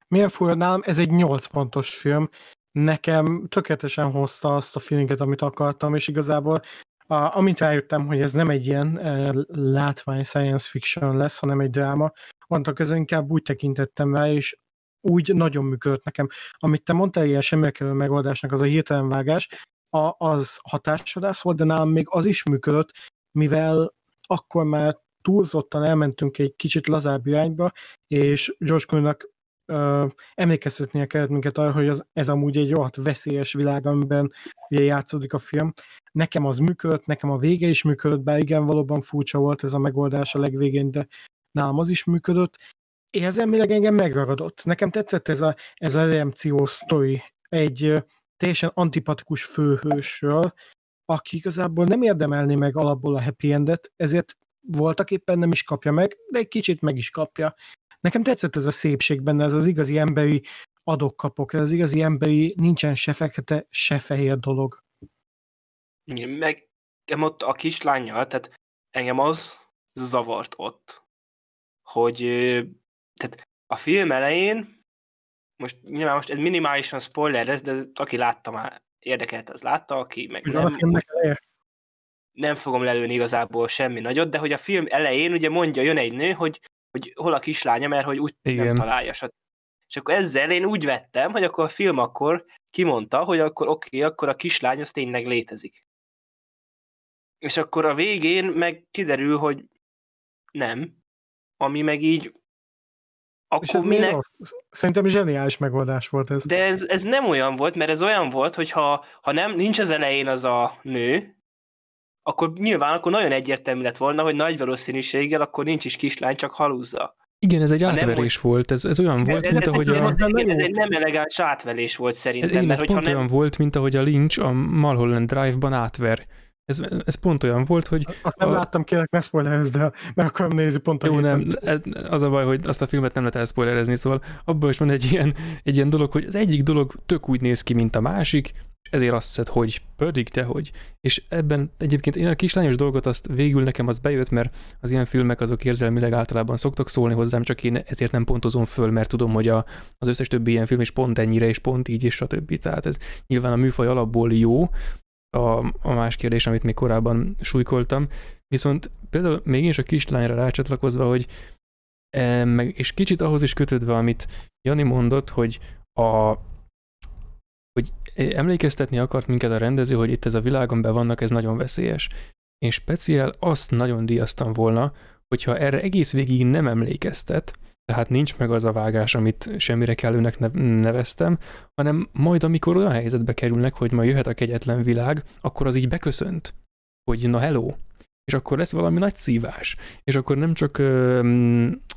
milyen fura nálam, ez egy 8 pontos film, nekem tökéletesen hozta azt a feelinget, amit akartam, és igazából a, amint rájöttem, hogy ez nem egy ilyen e, látvány science fiction lesz, hanem egy dráma, mondtak ez inkább úgy tekintettem rá, és úgy nagyon működött nekem. Amit te mondtál, ilyen semmilyen megoldásnak az a hirtelen vágás, a, az hatásodás volt, de nálam még az is működött, mivel akkor már túlzottan elmentünk egy kicsit lazább irányba, és George clooney emlékeztetnie kellett minket arra, hogy az, ez amúgy egy rohadt veszélyes világ, amiben ugye játszódik a film. Nekem az működött, nekem a vége is működött, bár igen, valóban furcsa volt ez a megoldás a legvégén, de nálam az is működött. Érzelmileg engem megragadott. Nekem tetszett ez a, ez a remció sztori. Egy teljesen antipatikus főhősről, aki igazából nem érdemelni meg alapból a happy endet, ezért voltak éppen nem is kapja meg, de egy kicsit meg is kapja, Nekem tetszett ez a szépség benne, ez az igazi emberi adok-kapok, ez az igazi emberi nincsen se fekete, se fehér dolog. Igen, meg ott a kislányjal, tehát engem az zavart ott, hogy tehát a film elején, most nyilván most ez minimálisan spoiler lesz, de aki látta már érdekelt, az látta, aki meg nem. A filmnek Nem fogom lelőni igazából semmi nagyot, de hogy a film elején ugye mondja, jön egy nő, hogy hogy hol a kislánya, mert hogy úgy Igen. nem találja, Sat. És akkor ezzel én úgy vettem, hogy akkor a film akkor kimondta, hogy akkor oké, okay, akkor a kislány az tényleg létezik. És akkor a végén meg kiderül, hogy nem. Ami meg így akkor és ez minek... Szerintem zseniális megoldás volt ez. De ez, ez nem olyan volt, mert ez olyan volt, hogy ha, ha nem, nincs az elején az a nő, akkor nyilván akkor nagyon egyértelmű lett volna, hogy nagy valószínűséggel akkor nincs is kislány, csak halúzza. Igen, ez egy ha átverés nem, volt, ez, ez olyan volt, ez, mint ez, ahogy egy, a... Igen, ez egy nem elegáns átverés volt szerintem. Ez, igen, mert ez pont nem... olyan volt, mint ahogy a Lynch a Malholland Drive-ban átver. Ez, ez pont olyan volt, hogy... Azt nem a... láttam, kérlek, ne spoilerezz, de meg akarom nézni pont a Jó, nem, az a baj, hogy azt a filmet nem lehet elszpoilerezni, szóval abban is van egy ilyen, egy ilyen dolog, hogy az egyik dolog tök úgy néz ki, mint a másik, ezért azt hiszed, hogy pedig te hogy. És ebben egyébként én a kislányos dolgot azt végül nekem az bejött, mert az ilyen filmek azok érzelmileg általában szoktak szólni hozzám, csak én ezért nem pontozom föl, mert tudom, hogy a, az összes többi ilyen film is pont ennyire, és pont így, és stb. Tehát ez nyilván a műfaj alapból jó, a, a más kérdés, amit még korábban súlykoltam. Viszont például még én is a kislányra rácsatlakozva, hogy e, meg, és kicsit ahhoz is kötődve, amit Jani mondott, hogy a hogy emlékeztetni akart minket a rendező, hogy itt ez a világon be vannak, ez nagyon veszélyes. Én speciál azt nagyon díjaztam volna, hogyha erre egész végig nem emlékeztet, tehát nincs meg az a vágás, amit semmire kellőnek neveztem, hanem majd amikor olyan helyzetbe kerülnek, hogy ma jöhet a kegyetlen világ, akkor az így beköszönt, hogy na hello, és akkor lesz valami nagy szívás, és akkor nem csak ö,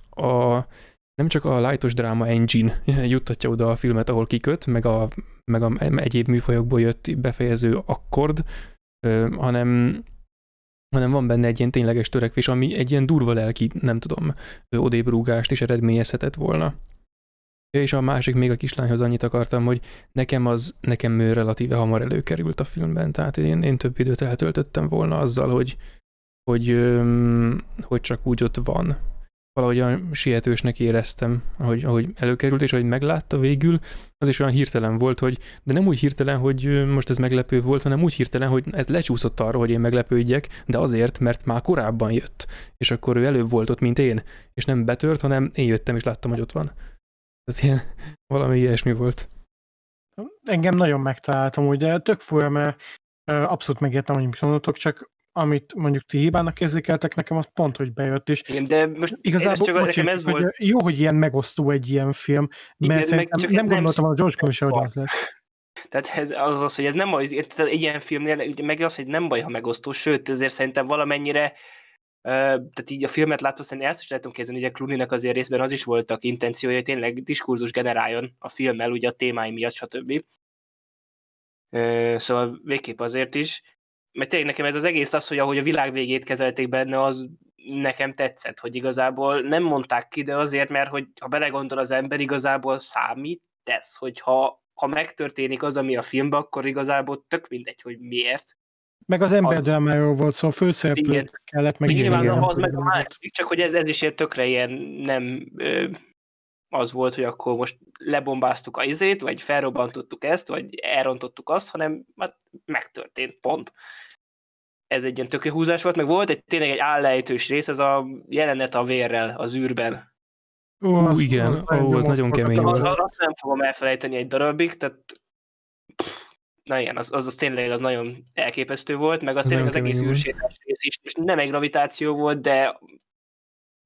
a nem csak a Lightos Drama Engine juttatja oda a filmet, ahol kiköt, meg a, meg a egyéb műfajokból jött befejező akkord, hanem, hanem van benne egy ilyen tényleges törekvés, ami egy ilyen durva lelki, nem tudom, odébrúgást is eredményezhetett volna. és a másik még a kislányhoz annyit akartam, hogy nekem az, nekem ő relatíve hamar előkerült a filmben, tehát én, én több időt eltöltöttem volna azzal, hogy, hogy, hogy csak úgy ott van valahogy olyan sietősnek éreztem, ahogy, ahogy előkerült, és ahogy meglátta végül, az is olyan hirtelen volt, hogy de nem úgy hirtelen, hogy most ez meglepő volt, hanem úgy hirtelen, hogy ez lecsúszott arra, hogy én meglepődjek, de azért, mert már korábban jött, és akkor ő előbb volt ott, mint én, és nem betört, hanem én jöttem, és láttam, hogy ott van. Ez ilyen, valami ilyesmi volt. Engem nagyon megtaláltam, ugye tök fura, mert abszolút megértem, hogy mit mondotok, csak amit mondjuk ti hibának érzékeltek, nekem az pont, hogy bejött, és Igen, de most igazából csak nekem ez hogy volt. jó, hogy ilyen megosztó egy ilyen film, mert Igen, szerintem csak nem gondoltam nem a George Clooney hogy az lesz. Tehát ez az az, hogy ez nem az, tehát egy ilyen filmnél, meg az, hogy nem baj, ha megosztó, sőt, azért szerintem valamennyire tehát így a filmet látva szerintem ezt is lehetünk hogy ugye clooney azért részben az is voltak intenciója, hogy tényleg diskurzus generáljon a filmmel, ugye a témái miatt, stb. Szóval végképp azért is, mert tényleg nekem ez az egész az, hogy ahogy a világ végét kezelték benne, az nekem tetszett, hogy igazából nem mondták ki, de azért, mert hogy ha belegondol az ember, igazából számít tesz, hogyha ha megtörténik az, ami a filmben, akkor igazából tök mindegy, hogy miért. Meg az ember drámáról volt szó, szóval főszereplőt kellett meg. igen, az meg a másik, csak hogy ez, ez is ilyen tökre ilyen nem ö, az volt, hogy akkor most lebombáztuk a izét, vagy felrobbantottuk ezt, vagy elrontottuk azt, hanem hát megtörtént, pont. Ez egy ilyen tökő húzás volt, meg volt egy tényleg egy állejtős rész, az a jelenet a vérrel az űrben. Ó, az, igen, az, ó, az nagyon kemény volt. Az, azt nem fogom elfelejteni egy darabig, tehát na igen, az, az, az tényleg az nagyon elképesztő volt, meg az, az tényleg az egész űrsétás rész is, és nem egy gravitáció volt, de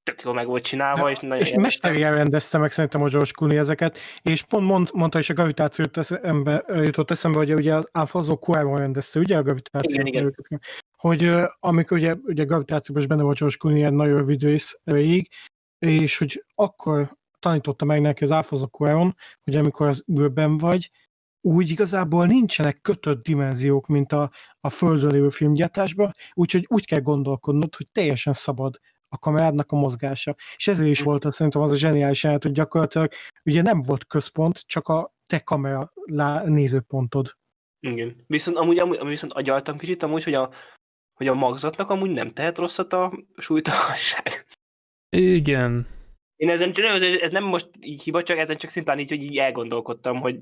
tök jó meg volt csinálva. De, és, nagyon és mesterjel rendezte meg szerintem a George Clooney ezeket, és pont mond, mondta is a gravitáció jutott eszembe, jutott eszembe hogy ugye az Alfonso Cuarón rendezte, ugye a gravitáció? Igen, igen. Őket, hogy amikor ugye, ugye a gravitációban is benne volt George Clooney egy nagyon rövid rész elég, és hogy akkor tanította meg neki az Alfonso Cuarón, hogy amikor az űrben vagy, úgy igazából nincsenek kötött dimenziók, mint a, a Földön lévő filmgyártásban, úgyhogy úgy kell gondolkodnod, hogy teljesen szabad a kamerádnak a mozgása. És ezért is volt szerintem az a zseniális jelenet, hogy gyakorlatilag ugye nem volt központ, csak a te kamera lá, nézőpontod. Igen. Viszont amúgy, amúgy viszont agyaltam kicsit amúgy, hogy a, hogy a magzatnak amúgy nem tehet rosszat a súlytalanság. Igen. Én ezen, ez nem most így hiba, csak ezen csak szimplán így, hogy így elgondolkodtam, hogy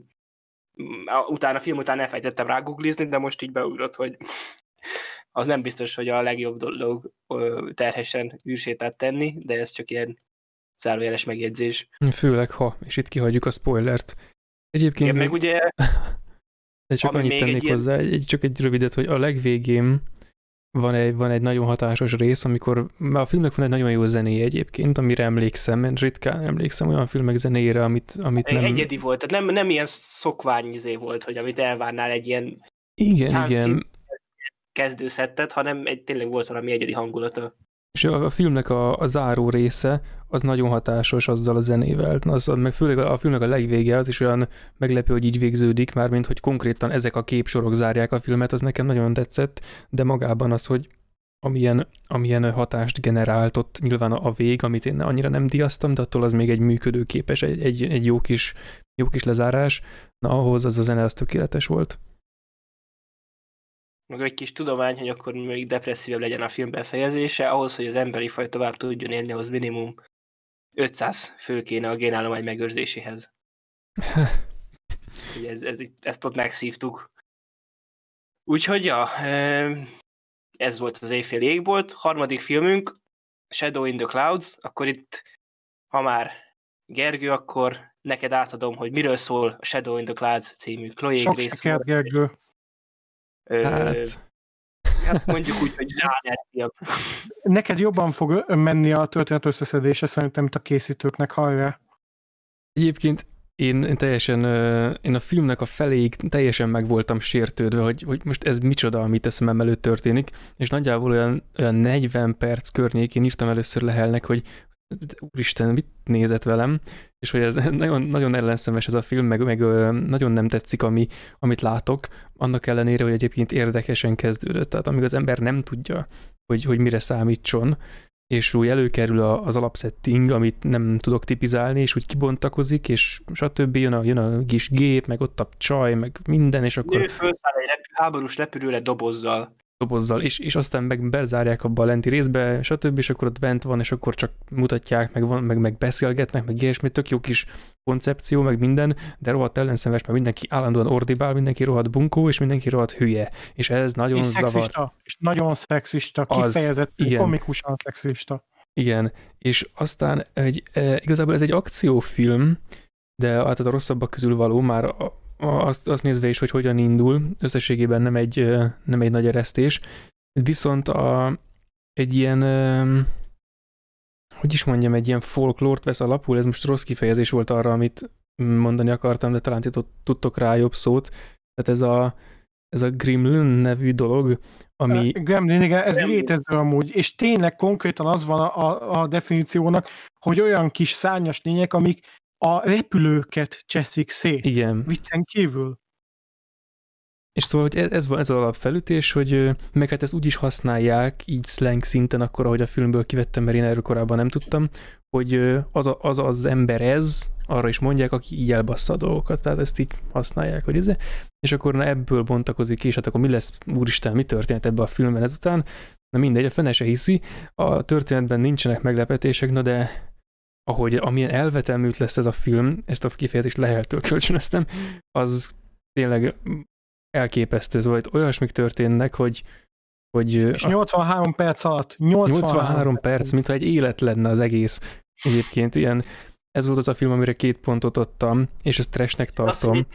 utána, a film után elfejtettem rá googlizni, de most így beugrott, hogy az nem biztos, hogy a legjobb dolog terhesen űrsétát tenni, de ez csak ilyen zárójeles megjegyzés. Főleg ha, és itt kihagyjuk a spoilert. Egyébként... Igen, meg ugye... De csak annyit tennék egy hozzá, ilyen... egy, csak egy rövidet, hogy a legvégén van egy, van egy nagyon hatásos rész, amikor a filmnek van egy nagyon jó zenéje egyébként, amire emlékszem, én ritkán emlékszem olyan filmek zenéjére, amit, amit nem... Egyedi volt, tehát nem, nem ilyen szokványizé volt, hogy amit elvárnál egy ilyen igen, igen kezdőszettet, hanem egy, tényleg volt valami egyedi hangulata. És a filmnek a, a záró része az nagyon hatásos azzal a zenével. Az, meg főleg a, a filmnek a legvége az is olyan meglepő, hogy így végződik, mármint hogy konkrétan ezek a képsorok zárják a filmet, az nekem nagyon tetszett, de magában az, hogy amilyen, amilyen hatást generált ott nyilván a, a vég, amit én annyira nem diasztam, de attól az még egy működőképes, egy, egy, egy jó, kis, jó kis lezárás, na ahhoz az a zene az tökéletes volt meg egy kis tudomány, hogy akkor még depresszívebb legyen a film befejezése, ahhoz, hogy az emberi faj tovább tudjon élni, ahhoz minimum 500 fő kéne a génállomány megőrzéséhez. Ugye ez, ez, ezt ott megszívtuk. Úgyhogy ja, ez volt az éjfél égbolt. Harmadik filmünk, Shadow in the Clouds, akkor itt, ha már Gergő, akkor neked átadom, hogy miről szól a Shadow in the Clouds című Chloe Sok Grace. Sok Gergő. Hát... Hát mondjuk úgy, hogy zsánerfiak. Neked jobban fog menni a történet összeszedése szerintem, mint a készítőknek, hajrá. Egyébként én, én teljesen, én a filmnek a feléig teljesen meg voltam sértődve, hogy, hogy most ez micsoda, amit eszemem előtt történik, és nagyjából olyan, olyan 40 perc környékén írtam először Lehelnek, hogy úristen, mit nézett velem, és hogy ez nagyon, nagyon ellenszemes ez a film, meg, meg nagyon nem tetszik, ami, amit látok, annak ellenére, hogy egyébként érdekesen kezdődött. Tehát amíg az ember nem tudja, hogy, hogy mire számítson, és úgy előkerül az alapsetting, amit nem tudok tipizálni, és úgy kibontakozik, és stb. jön a, jön a kis gép, meg ott a csaj, meg minden, és akkor... Nő felszáll egy háborús repülőre dobozzal dobozzal, és, és aztán meg bezárják abba a lenti részbe, stb., és akkor ott bent van, és akkor csak mutatják, meg, van, meg, meg beszélgetnek, meg ilyesmi, tök jó kis koncepció, meg minden, de rohadt ellenszenves, mert mindenki állandóan ordibál, mindenki rohadt bunkó, és mindenki rohadt hülye, és ez nagyon és zavar. Szexista, és nagyon szexista, kifejezetten igen. komikusan szexista. Igen, és aztán egy, e, igazából ez egy akciófilm, de hát a rosszabbak közül való, már azt, azt nézve is, hogy hogyan indul, összességében nem egy, nem egy nagy eresztés, viszont a, egy ilyen, hogy is mondjam, egy ilyen folklort vesz alapul, ez most rossz kifejezés volt arra, amit mondani akartam, de talán ti tudtok rá jobb szót, tehát ez a, ez a Gremlin nevű dolog, ami... Gremlin, igen, ez Gremlin. létező amúgy, és tényleg konkrétan az van a, a, a definíciónak, hogy olyan kis szárnyas lények, amik a repülőket cseszik szét. Igen. Viccen kívül. És szóval, hogy ez, van ez az alapfelütés, hogy meg hát ezt úgy is használják, így slang szinten, akkor, ahogy a filmből kivettem, mert én erről korábban nem tudtam, hogy az a, az, az ember ez, arra is mondják, aki így elbassza a dolgokat, tehát ezt így használják, hogy ez és akkor na ebből bontakozik ki, és hát akkor mi lesz, úristen, mi történt ebbe a filmben ezután, na mindegy, a fene se hiszi, a történetben nincsenek meglepetések, na de ahogy amilyen elvetemült lesz ez a film, ezt a kifejezést leheltől kölcsönöztem, az tényleg elképesztő. Szóval itt olyasmik történnek, hogy hogy és 83 a, perc alatt. 83, 83 perc, perc, mintha egy élet lenne az egész. Egyébként ilyen, ez volt az a film, amire két pontot adtam, és ezt trashnek tartom. Azt,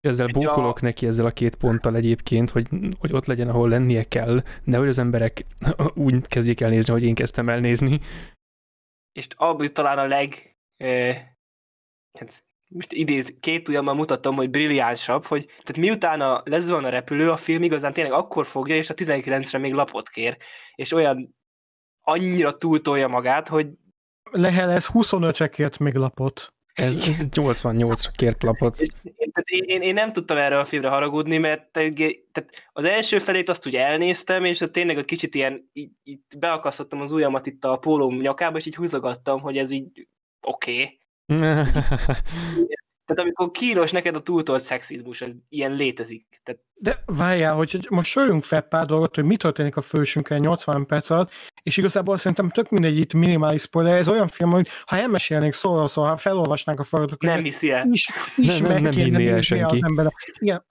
és ezzel bókolok a... neki ezzel a két ponttal egyébként, hogy, hogy ott legyen, ahol lennie kell, de hogy az emberek úgy kezdjék el nézni, hogy én kezdtem elnézni és abban talán a leg, eh, hát most idéz, két ujjammal mutatom, hogy brilliánsabb, hogy tehát miután a lezuhan a repülő, a film igazán tényleg akkor fogja, és a 19-re még lapot kér, és olyan annyira túltolja magát, hogy Lehel ez 25-re kért még lapot. Ez, ez 88-ra kért lapot. Én, én, én nem tudtam erre a filmre haragudni, mert tehát az első felét azt úgy elnéztem, és ott tényleg ott kicsit ilyen, így, így beakasztottam az ujjamat itt a pólóm nyakába, és így húzogattam, hogy ez így oké. Okay. Tehát amikor kínos neked a túltolt szexizmus, ez ilyen létezik. Tehát... De várjál, hogy most sörjünk fel pár dolgot, hogy mi történik a fősünkkel 80 perc alatt, és igazából szerintem tök mindegy itt minimális spoiler, ez olyan film, hogy ha elmesélnék szóra szóra, ha felolvasnánk a forradok, nem hiszi el. Is, is nem, meg nem, nem el senki. Az Igen,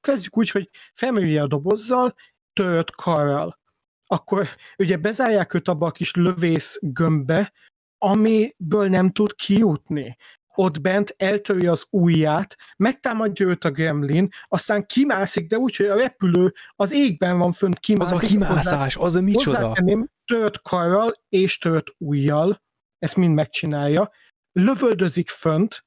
kezdjük úgy, hogy felmerülje a dobozzal, tört karral. Akkor ugye bezárják őt abba a kis lövész gömbbe, amiből nem tud kijutni ott bent eltörje az ujját, megtámadja őt a gremlin, aztán kimászik, de úgy, hogy a repülő az égben van fönt kimászik. Az a kimászás, hozzá, az a micsoda? Hozzátenném, tört karral és tört ujjal, ezt mind megcsinálja, lövöldözik fönt,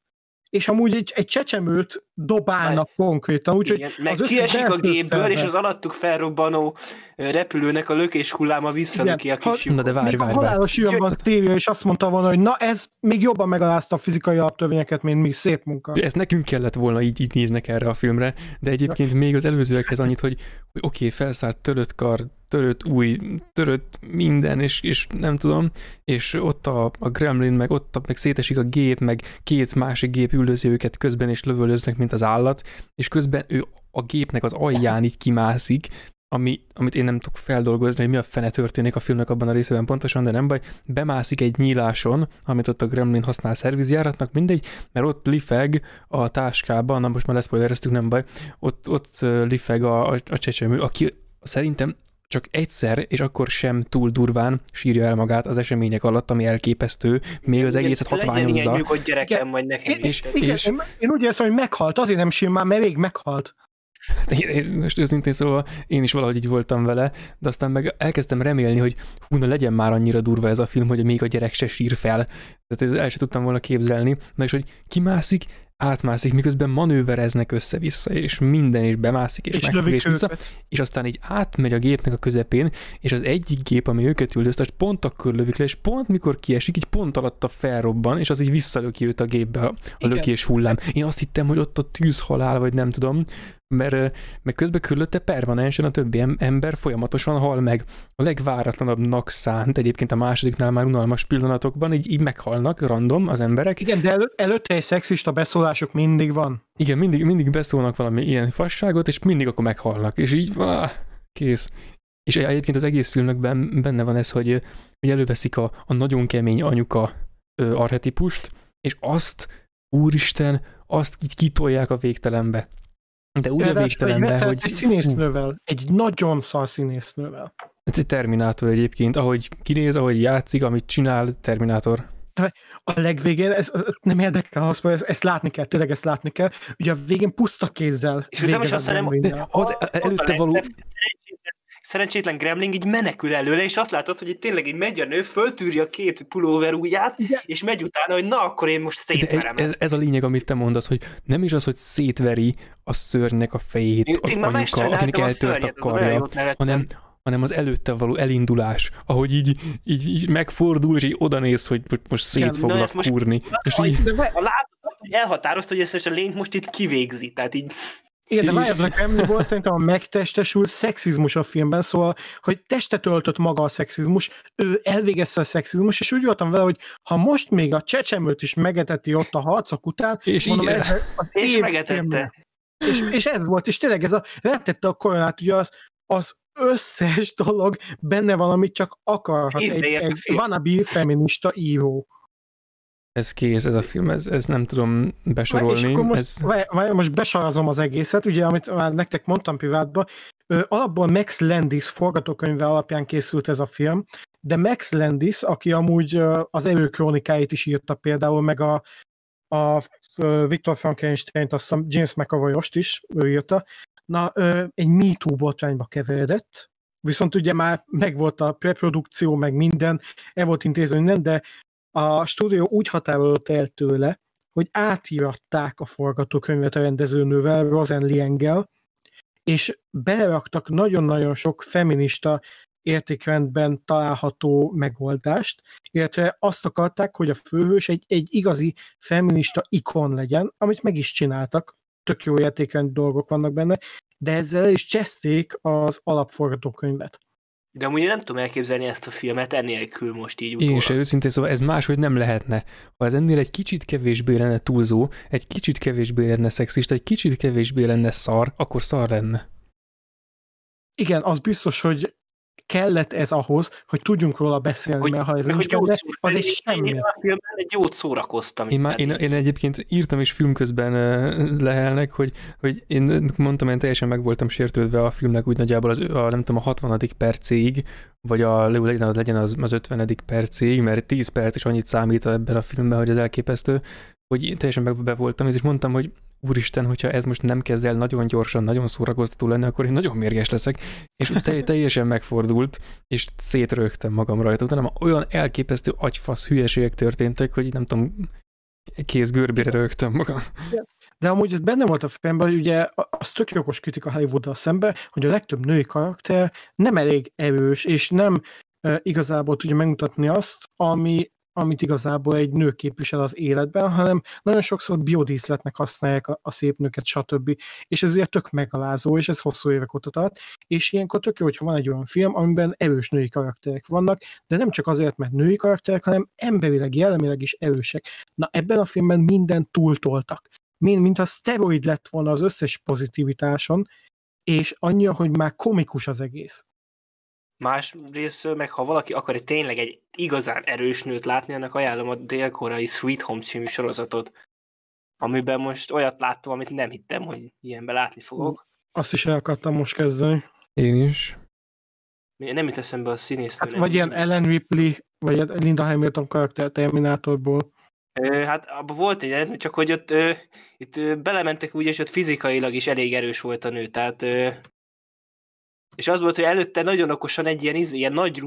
és amúgy egy, egy csecsemőt dobálnak Már, konkrétan. Úgyhogy az kiesik a gépből, szemben. és az alattuk felrobbanó repülőnek a lökés hulláma visszalöki a kis Na de várj, várj, halálos van szívja, és azt mondta volna, hogy na ez még jobban megalázta a fizikai alaptörvényeket, mint mi. Szép munka. Ez nekünk kellett volna, így, így néznek erre a filmre, de egyébként ja. még az előzőekhez annyit, hogy, hogy oké, okay, felszállt tölött kar, törött új, törött minden, és, és nem tudom, és ott a, a gremlin, meg ott a, meg szétesik a gép, meg két másik gép üldözi őket közben, és lövöldöznek, mint az állat, és közben ő a gépnek az alján így kimászik, ami, amit én nem tudok feldolgozni, hogy mi a fene történik a filmnek abban a részében pontosan, de nem baj, bemászik egy nyíláson, amit ott a Gremlin használ szervizjáratnak, mindegy, mert ott lifeg a táskában, na most már leszpoilereztük, nem baj, ott, ott lifeg a, a, a csecsemő, aki szerintem csak egyszer, és akkor sem túl durván sírja el magát az események alatt, ami elképesztő, még az egészet hatványozza. Legyen ilyen gyerekem, vagy nekem én, is. Igen, és... én úgy érzem, hogy meghalt, azért nem sír már, mert rég meghalt. Hát én, én, most őszintén szóval én is valahogy így voltam vele, de aztán meg elkezdtem remélni, hogy hú, na legyen már annyira durva ez a film, hogy még a gyerek se sír fel. Tehát ezt el sem tudtam volna képzelni. Na és hogy kimászik, átmászik, miközben manővereznek össze-vissza, és minden is bemászik, és, és és vissza, és aztán így átmegy a gépnek a közepén, és az egyik gép, ami őket üldözte, és pont akkor lövik le, és pont mikor kiesik, így pont alatta felrobban, és az így visszalöki őt a gépbe a, a lökés hullám. Én azt hittem, hogy ott a tűzhalál, vagy nem tudom, mert, mert közben körülötte permanensen a többi ember folyamatosan hal meg. A legváratlanabbnak szánt egyébként a másodiknál már unalmas pillanatokban, így, így meghalnak random az emberek. Igen, de elő, előtte egy szexista beszólások mindig van. Igen, mindig, mindig beszólnak valami ilyen fasságot, és mindig akkor meghalnak, és így áh, kész. És e-, egyébként az egész filmnek benne van ez, hogy, hogy előveszik a, a nagyon kemény anyuka ö, arhetipust, és azt, úristen, azt így kitolják a végtelenbe de úgy a végtelenben, hogy... Egy színésznővel, egy nagyon szar színésznővel. Ez egy Terminátor egyébként, ahogy kinéz, ahogy játszik, amit csinál, Terminátor. Hát, a legvégén, ez nem érdekel, azt mondja, ezt, ezt látni kell, tényleg ezt látni kell. Ugye a végén puszta kézzel. És nem is azt nem, az előtte való szerencsétlen gremling így menekül előle, és azt látod, hogy itt tényleg így megy a nő, föltűri a két pulóver ujját, Igen. és megy utána, hogy na, akkor én most szétverem. Ez, ez, a lényeg, amit te mondasz, hogy nem is az, hogy szétveri a szörnynek a fejét, én, az én anyuka, akinek eltört a, a karja, hanem, hanem az előtte való elindulás, ahogy így, így, így megfordul, és így odanéz, hogy most szét foglak kúrni. Most, és így... A látod, hogy hogy ezt a lényt most itt kivégzi, tehát így igen, de várj, ez nekem volt szerintem a megtestesült szexizmus a filmben, szóval, hogy testet öltött maga a szexizmus, ő elvégezte a szexizmus, és úgy voltam vele, hogy ha most még a csecsemőt is megeteti ott a harcok után, és mondom, igen. Ez, az és év megetette. És, és, ez volt, és tényleg ez a, letette a koronát, ugye az, az összes dolog benne valamit csak akarhat. Én egy, egy, egy wannabe feminista író ez kész, ez a film, ez, ez nem tudom besorolni. És akkor most, ez... vaj, vaj, most besarazom az egészet, ugye, amit már nektek mondtam privátban, alapból Max Landis forgatókönyve alapján készült ez a film, de Max Landis, aki amúgy az az krónikáit is írta például, meg a, a Viktor Frankenstein-t, azt hiszem James mcavoy is, ő írta, na, egy egy MeToo botrányba keveredett, viszont ugye már megvolt a preprodukció, meg minden, el volt intéző minden, de a stúdió úgy határolott el tőle, hogy átíratták a forgatókönyvet a rendezőnővel, Rosen Liengel, és beleraktak nagyon-nagyon sok feminista értékrendben található megoldást, illetve azt akarták, hogy a főhős egy, egy igazi feminista ikon legyen, amit meg is csináltak, tök jó értékrend dolgok vannak benne, de ezzel is cseszték az alapforgatókönyvet. De amúgy én nem tudom elképzelni ezt a filmet ennélkül most így utólag. Én is őszintén, szóval ez máshogy nem lehetne. Ha ez ennél egy kicsit kevésbé lenne túlzó, egy kicsit kevésbé lenne szexista, egy kicsit kevésbé lenne szar, akkor szar lenne. Igen, az biztos, hogy kellett ez ahhoz, hogy tudjunk róla beszélni, hogy, mert ha ez nincs benne, az egy semmi. Én a filmben egy jót szórakoztam. Én, már, én, én egyébként írtam is film közben lehelnek, hogy, hogy én mondtam, én teljesen meg voltam sértődve a filmnek úgy nagyjából az, a, nem tudom, a 60. percéig, vagy a legyen az, legyen az, az 50. percéig, mert 10 perc is annyit számít ebben a filmben, hogy az elképesztő, hogy én teljesen meg voltam, és mondtam, hogy úristen, hogyha ez most nem kezd el nagyon gyorsan, nagyon szórakoztató lenni, akkor én nagyon mérges leszek, és tel- teljesen megfordult, és szétrögtem magam rajta. Utána olyan elképesztő agyfasz hülyeségek történtek, hogy nem tudom, kéz görbére rögtem magam. De amúgy ez benne volt a filmben, hogy ugye az tök jogos kritika Hollywooddal szemben, hogy a legtöbb női karakter nem elég erős, és nem e, igazából tudja megmutatni azt, ami amit igazából egy nő képvisel az életben, hanem nagyon sokszor biodíszletnek használják a, a szép nőket, stb. És ez ugye tök megalázó, és ez hosszú évek óta tart, és ilyenkor tök jó, hogyha van egy olyan film, amiben erős női karakterek vannak, de nem csak azért, mert női karakterek, hanem emberileg, jellemileg is erősek. Na ebben a filmben minden túltoltak. Mint, mint ha steroid lett volna az összes pozitivitáson, és annyira, hogy már komikus az egész. Másrészt, meg ha valaki akar tényleg egy igazán erős nőt látni, annak ajánlom a délkorai Sweet Home című sorozatot, amiben most olyat láttam, amit nem hittem, hogy ilyenben látni fogok. Azt is el akartam most kezdeni. Én is. Nem jut eszembe a színésztőnek. Hát, vagy ilyen Ellen Ripley, vagy Linda Hamilton karakter Terminátorból. Hát abban volt egy csak hogy ott ö, itt ö, belementek úgy, és ott fizikailag is elég erős volt a nő, tehát ö, és az volt, hogy előtte nagyon okosan egy ilyen, íz, ilyen nagy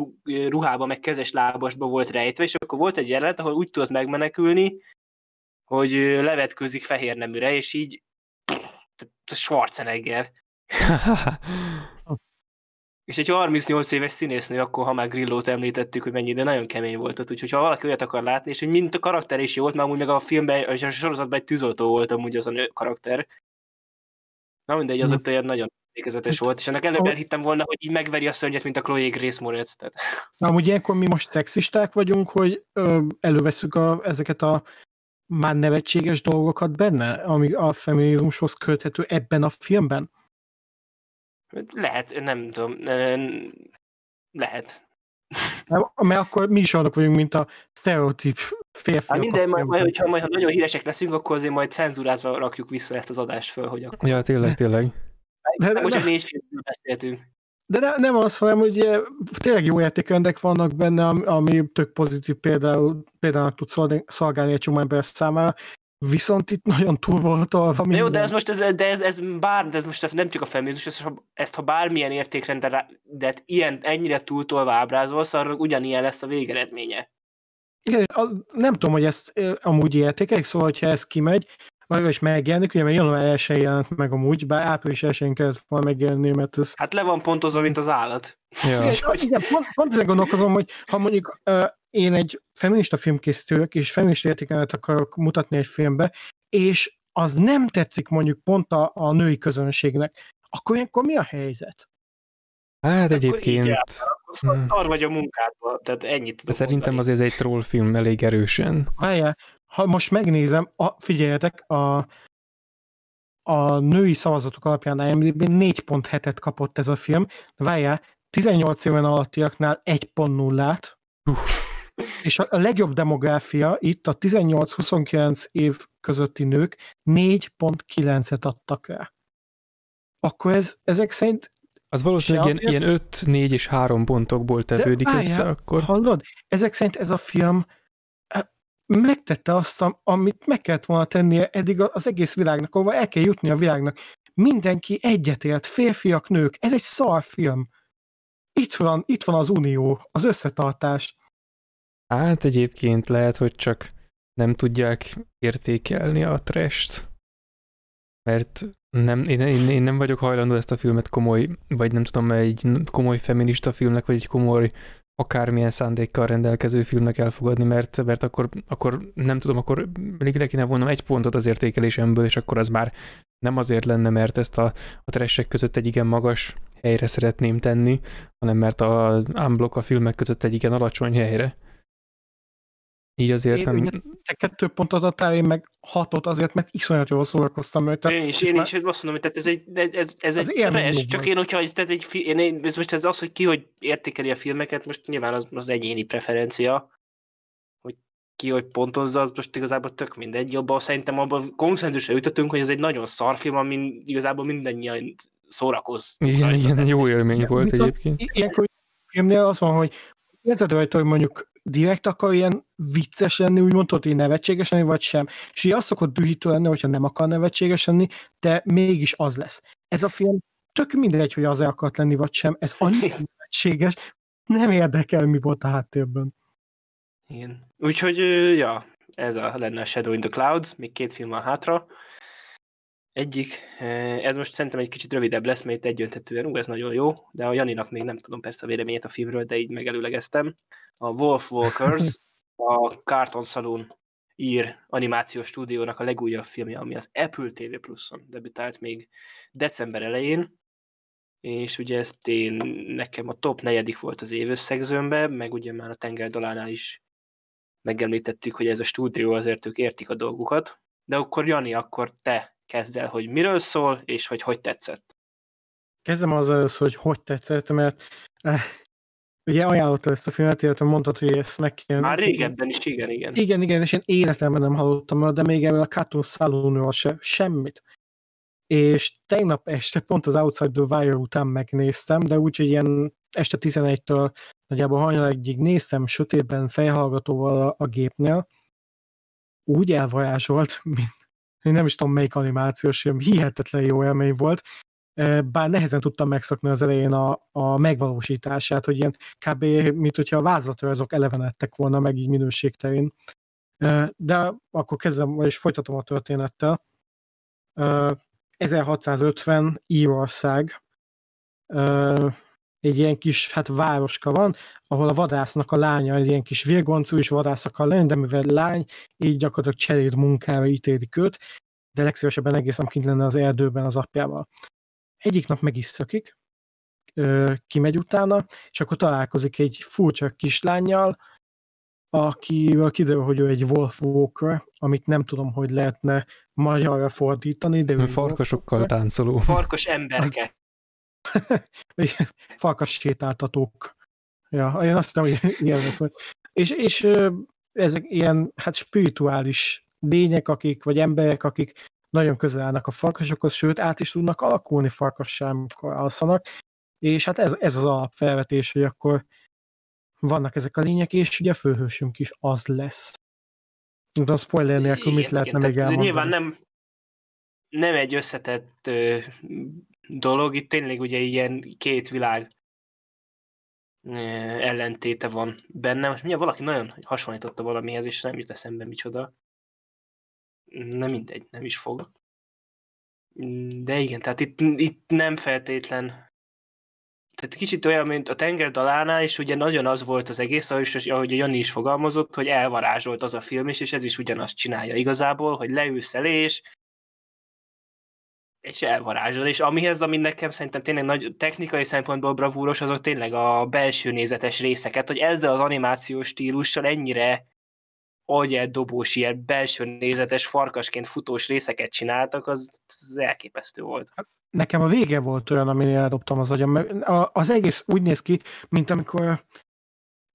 ruhába, meg kezes lábasba volt rejtve, és akkor volt egy jelenet, ahol úgy tudott megmenekülni, hogy levetkőzik fehér neműre, és így Schwarzenegger. és egy 38 éves színésznő, akkor ha már Grillót említettük, hogy mennyi, de nagyon kemény volt ott, úgyhogy ha valaki olyat akar látni, és hogy mint a karakter is jó volt, már úgy meg a filmben, és a sorozatban egy tűzoltó volt amúgy az a nő karakter. Na mindegy, az hm. ott olyan nagyon emlékezetes volt, és ennek előbb elhittem volna, hogy így megveri a szörnyet, mint a Chloe Grace Moretz. Tehát. Amúgy ilyenkor mi most szexisták vagyunk, hogy ö, előveszük a, ezeket a már nevetséges dolgokat benne, ami a feminizmushoz köthető ebben a filmben? Lehet, nem tudom. Lehet. Nem, mert akkor mi is annak vagyunk, mint a sztereotíp férfi. Hát minden, majd, majd, hogyha majd, ha nagyon híresek leszünk, akkor azért majd cenzurázva rakjuk vissza ezt az adást föl, hogy akkor... Ja, tényleg, tényleg. De, de, Most csak négy filmről beszéltünk. De ne, nem az, hanem ugye eh, tényleg jó értékrendek vannak benne, ami tök pozitív például, példának tud szolgálni egy csomó ember számára, viszont itt nagyon túl volt a. de Jó, de ez most, ez, de ez, ez bár, de most nem csak a feminizmus, ezt ha, ezt, ha bármilyen értékrendet hát ilyen, ennyire túltolva ábrázolsz, arra ugyanilyen lesz a végeredménye. Igen, nem tudom, hogy ezt eh, amúgy értékelik, szóval, hogyha ez kimegy, nagyon is megjelenik, ugye mert január 1 jelent meg amúgy, bár április 1 kellett volna megjelenni, mert ez... Hát le van pontozva, mint az állat. Ja. És, hogy... Igen, pont, pont ezen gondolkozom, hogy ha mondjuk uh, én egy feminista filmkészítők, és feminista értékenet akarok mutatni egy filmbe, és az nem tetszik mondjuk pont a, a női közönségnek, akkor ilyenkor mi a helyzet? Hát, hát egyébként... Így szóval hmm. szar vagy a munkádban, tehát ennyit tudom Szerintem mondani. azért egy troll film elég erősen. Várjál, ha most megnézem, a, figyeljetek, a, a női szavazatok alapján a IMDb 4.7-et kapott ez a film. Várjál, 18 éven alattiaknál 1.0-át. És a, a legjobb demográfia itt a 18-29 év közötti nők 4.9-et adtak rá. Akkor ez, ezek szerint az valószínűleg ilyen, ilyen 5, 4 és 3 pontokból tevődik De várjál, össze akkor. Hallod? Ezek szerint ez a film megtette azt, amit meg kellett volna tennie eddig az egész világnak, ahova el kell jutni a világnak. Mindenki egyetért, férfiak, nők, ez egy szar film. Itt van, itt van az unió, az összetartás. Hát egyébként lehet, hogy csak nem tudják értékelni a trest. Mert nem, én, én, én nem vagyok hajlandó ezt a filmet komoly, vagy nem tudom, egy komoly feminista filmnek, vagy egy komoly akármilyen szándékkal rendelkező filmnek elfogadni, mert, mert akkor, akkor nem tudom, akkor még le kéne volnom egy pontot az értékelésemből, és akkor az már nem azért lenne, mert ezt a, a tressek között egy igen magas helyre szeretném tenni, hanem mert a unblock a filmek között egy igen alacsony helyre. Így azért én, nem... te kettő pontot adtál, én meg hatot azért, mert iszonyat jól szórakoztam. Mert én is, én már... is, azt mondom, hogy tehát ez egy, ez, ez az egy csak én, hogyha ez, tehát egy, fi, én, én, ez most ez az, hogy ki, hogy értékeli a filmeket, most nyilván az, az egyéni preferencia, hogy ki, hogy pontozza, az most igazából tök mindegy. Jobban szerintem abban konszenzusra jutottunk, hogy ez egy nagyon szar film, amin igazából mindannyian szórakoz. Igen, igen, jó élmény volt egyébként. Ilyenkor filmnél az van, hogy érzed rajta, hogy mondjuk direkt akar ilyen vicces lenni, úgy mondtad, hogy nevetséges lenni, vagy sem. És így az szokott dühítő lenni, hogyha nem akar nevetséges lenni, de mégis az lesz. Ez a film tök mindegy, hogy az-e akart lenni, vagy sem, ez annyira nevetséges, nem érdekel, mi volt a háttérben. Igen. Úgyhogy, ja, ez a, lenne a Shadow in the Clouds, még két film van hátra, egyik, eh, ez most szerintem egy kicsit rövidebb lesz, mert itt egyöntetően rúg, ez nagyon jó, de a Janinak még nem tudom persze a véleményét a filmről, de így megelőlegeztem. A Wolf Walkers, a Carton Saloon ír animációs stúdiónak a legújabb filmje, ami az Apple TV Plus-on debütált még december elején, és ugye ezt én, nekem a top negyedik volt az évösszegzőmbe, meg ugye már a tenger is megemlítettük, hogy ez a stúdió azért ők értik a dolgukat, de akkor Jani, akkor te Kezd el, hogy miről szól, és hogy hogy tetszett. Kezdem az először, hogy hogy tetszett, mert eh, ugye ajánlotta ezt a filmet, illetve mondtad, hogy ezt meg kéne. Már régebben is, igen, igen. Igen, igen, és én életemben nem hallottam de még ebből a Cartoon Saloonról se, semmit és tegnap este pont az Outside the Wire után megnéztem, de úgy, hogy ilyen este 11-től nagyjából hajnal egyig néztem sötétben fejhallgatóval a, a gépnél, úgy elvajásolt, mint én nem is tudom melyik animációs film, hihetetlen jó élmény volt, e, bár nehezen tudtam megszokni az elején a, a megvalósítását, hogy ilyen kb. mint hogyha a azok elevenettek volna meg így minőségtelén, e, De akkor kezdem, vagyis folytatom a történettel. 1650 e, Írország egy ilyen kis hát városka van, ahol a vadásznak a lánya egy ilyen kis virgoncú is vadász akar lenni, de mivel lány, így gyakorlatilag cseréd munkára ítélik őt, de legszívesebben egész nap kint lenne az erdőben az apjával. Egyik nap meg is szökik, kimegy utána, és akkor találkozik egy furcsa kislányjal, akivel kiderül, hogy ő egy Wolf Walker, amit nem tudom, hogy lehetne magyarra fordítani, de ő Farkasokkal táncoló. Farkas emberke. Falkas sétáltatók. Ja, én azt hiszem, hogy ilyen volt. És, és ezek ilyen, hát spirituális lények, akik, vagy emberek, akik nagyon közel állnak a farkasokhoz, sőt, át is tudnak alakulni farkassá, amikor alszanak, és hát ez, ez az alapfelvetés, hogy akkor vannak ezek a lények, és ugye a főhősünk is az lesz. De a spoiler nélkül igen, mit lehetne igen, még elmondani? Nyilván nem, nem egy összetett dolog, itt tényleg ugye ilyen két világ ellentéte van benne. Most mindjárt valaki nagyon hasonlította valamihez, és nem jut eszembe micsoda. Nem mindegy, nem is fog. De igen, tehát itt, itt nem feltétlen. Tehát kicsit olyan, mint a tenger dalánál, és ugye nagyon az volt az egész, ahogy a Jani is fogalmazott, hogy elvarázsolt az a film is, és ez is ugyanazt csinálja igazából, hogy leülsz elé, és és elvarázsol, és amihez, ami nekem szerintem tényleg nagy technikai szempontból bravúros, azok tényleg a belső nézetes részeket, hogy ezzel az animációs stílussal ennyire agyeldobós, ilyen belső nézetes, farkasként futós részeket csináltak, az, az elképesztő volt. Hát nekem a vége volt olyan, amin eldobtam az agyam, mert az egész úgy néz ki, mint amikor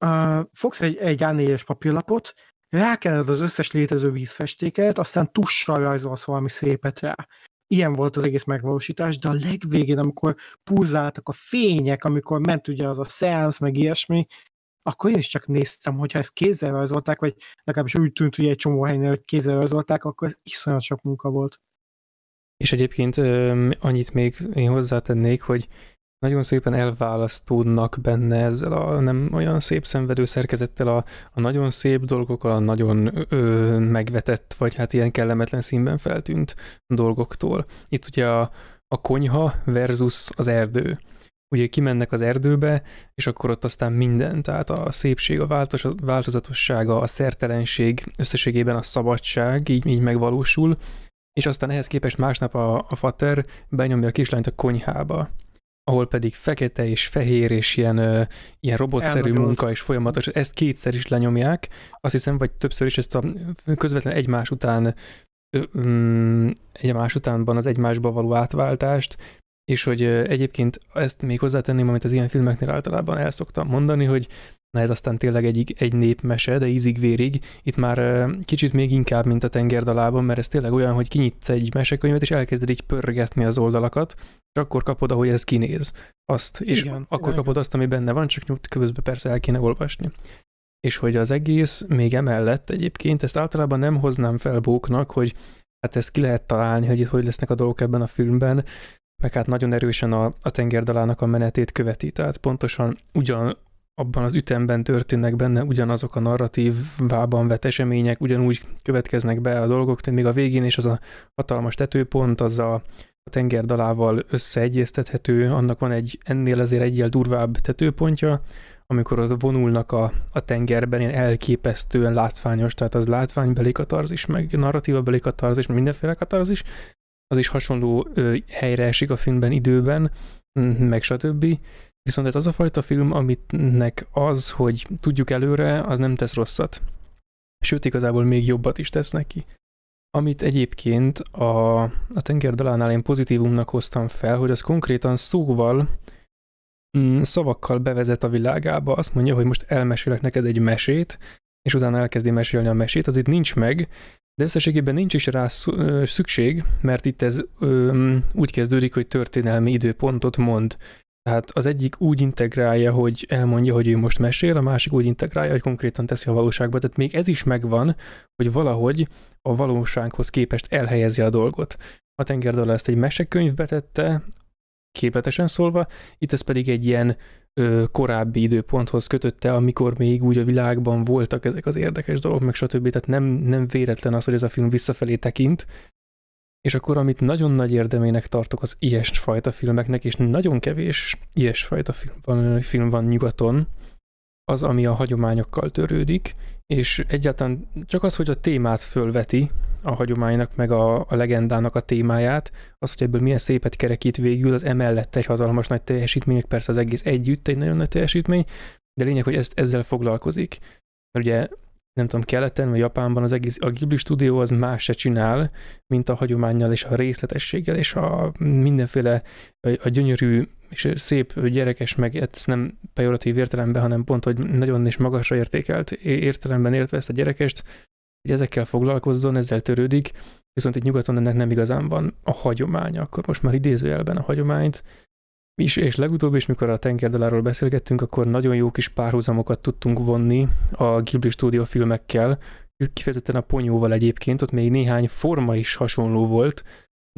uh, fogsz egy, egy A4-es papírlapot, rákened az összes létező vízfestéket, aztán tussal rajzolsz valami szépet rá ilyen volt az egész megvalósítás, de a legvégén, amikor pulzáltak a fények, amikor ment ugye az a szeánsz, meg ilyesmi, akkor én is csak néztem, hogyha ezt kézzel rajzolták, vagy legalábbis úgy tűnt, hogy egy csomó helynél, hogy kézzel rajzolták, akkor ez iszonyat sok munka volt. És egyébként annyit még én hozzátennék, hogy nagyon szépen elválasztódnak benne ezzel a nem olyan szép szenvedő szerkezettel a, a nagyon szép dolgok, a nagyon ö, megvetett, vagy hát ilyen kellemetlen színben feltűnt dolgoktól. Itt ugye a, a konyha versus az erdő. Ugye kimennek az erdőbe, és akkor ott aztán minden, tehát a szépség, a változatossága, a szertelenség, összességében a szabadság így, így megvalósul, és aztán ehhez képest másnap a, a fater benyomja a kislányt a konyhába ahol pedig fekete és fehér és ilyen, ö, ilyen robotszerű Elnagyolt. munka és folyamatos, ezt kétszer is lenyomják, azt hiszem, vagy többször is ezt a közvetlen egymás után ö, ö, mm, egymás utánban az egymásba való átváltást, és hogy egyébként ezt még hozzátenném, amit az ilyen filmeknél általában el szoktam mondani, hogy Na ez aztán tényleg egy, egy népmese, de ízig-vérig. Itt már kicsit még inkább, mint a tengerdalában, mert ez tényleg olyan, hogy kinyitsz egy mesekönyvet, és elkezded így pörgetni az oldalakat, és akkor kapod, ahogy ez kinéz. Azt, és igen, akkor igen. kapod azt, ami benne van, csak nyújt közben persze el kéne olvasni. És hogy az egész még emellett egyébként, ezt általában nem hoznám fel bóknak, hogy hát ezt ki lehet találni, hogy itt hogy lesznek a dolgok ebben a filmben, meg hát nagyon erősen a, a tengerdalának a menetét követi, tehát pontosan ugyan abban az ütemben történnek benne ugyanazok a narratívában vett események, ugyanúgy következnek be a dolgok, tehát még a végén is az a hatalmas tetőpont, az a, a tengerdalával összeegyeztethető, annak van egy ennél azért egyel durvább tetőpontja, amikor ott vonulnak a, a tengerben, ilyen elképesztően látványos, tehát az látványbeli katarzis, meg narratívabeli katarzis, meg mindenféle katarzis, az is hasonló ö, helyre esik a filmben, időben, meg stb. Viszont ez az a fajta film, amitnek az, hogy tudjuk előre, az nem tesz rosszat. Sőt, igazából még jobbat is tesz neki. Amit egyébként a, a tenger dalánál én pozitívumnak hoztam fel, hogy az konkrétan szóval, mm, szavakkal bevezet a világába, azt mondja, hogy most elmesélek neked egy mesét, és utána elkezdi mesélni a mesét, az itt nincs meg, de összességében nincs is rá szükség, mert itt ez ö, úgy kezdődik, hogy történelmi időpontot mond. Tehát az egyik úgy integrálja, hogy elmondja, hogy ő most mesél, a másik úgy integrálja, hogy konkrétan teszi a valóságba. Tehát még ez is megvan, hogy valahogy a valósághoz képest elhelyezi a dolgot. A tengerdala ezt egy mesekönyvbe tette, képletesen szólva, itt ez pedig egy ilyen ö, korábbi időponthoz kötötte, amikor még úgy a világban voltak ezek az érdekes dolgok, meg stb. Tehát nem, nem véletlen az, hogy ez a film visszafelé tekint, és akkor, amit nagyon nagy érdemének tartok az ilyesfajta filmeknek, és nagyon kevés ilyesfajta film van, film van nyugaton, az, ami a hagyományokkal törődik, és egyáltalán csak az, hogy a témát fölveti, a hagyománynak, meg a, a legendának a témáját, az, hogy ebből milyen szépet kerekít végül, az emellett egy hatalmas nagy teljesítmény, persze az egész együtt egy nagyon nagy teljesítmény, de lényeg, hogy ezt ezzel foglalkozik. Mert ugye nem tudom, keleten vagy Japánban az egész a Ghibli stúdió az más se csinál, mint a hagyományjal és a részletességgel és a mindenféle a, a gyönyörű és szép gyerekes, meg hát ez nem pejoratív értelemben, hanem pont, hogy nagyon és magasra értékelt értelemben értve ezt a gyerekest, hogy ezekkel foglalkozzon, ezzel törődik, viszont egy nyugaton ennek nem igazán van a hagyománya. Akkor most már idézőjelben a hagyományt, és és legutóbb is, mikor a tengerdaláról beszélgettünk, akkor nagyon jó kis párhuzamokat tudtunk vonni a Ghibli Studio filmekkel, kifejezetten a ponyóval egyébként, ott még néhány forma is hasonló volt,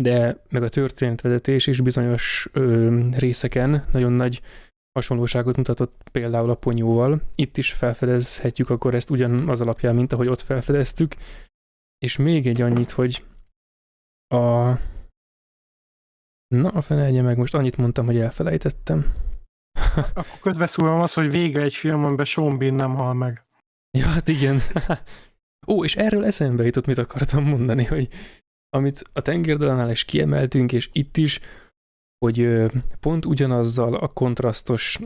de meg a történetvezetés is bizonyos ö, részeken nagyon nagy hasonlóságot mutatott például a ponyóval. Itt is felfedezhetjük akkor ezt ugyanaz alapján, mint ahogy ott felfedeztük. És még egy annyit, hogy a Na, a fenelje meg most annyit mondtam, hogy elfelejtettem. Akkor közbeszúrom az, hogy vége egy film, amiben Sean Bean nem hal meg. Ja, hát igen. Ó, és erről eszembe jutott, mit akartam mondani, hogy amit a tengerdalanál is kiemeltünk, és itt is, hogy pont ugyanazzal a kontrasztos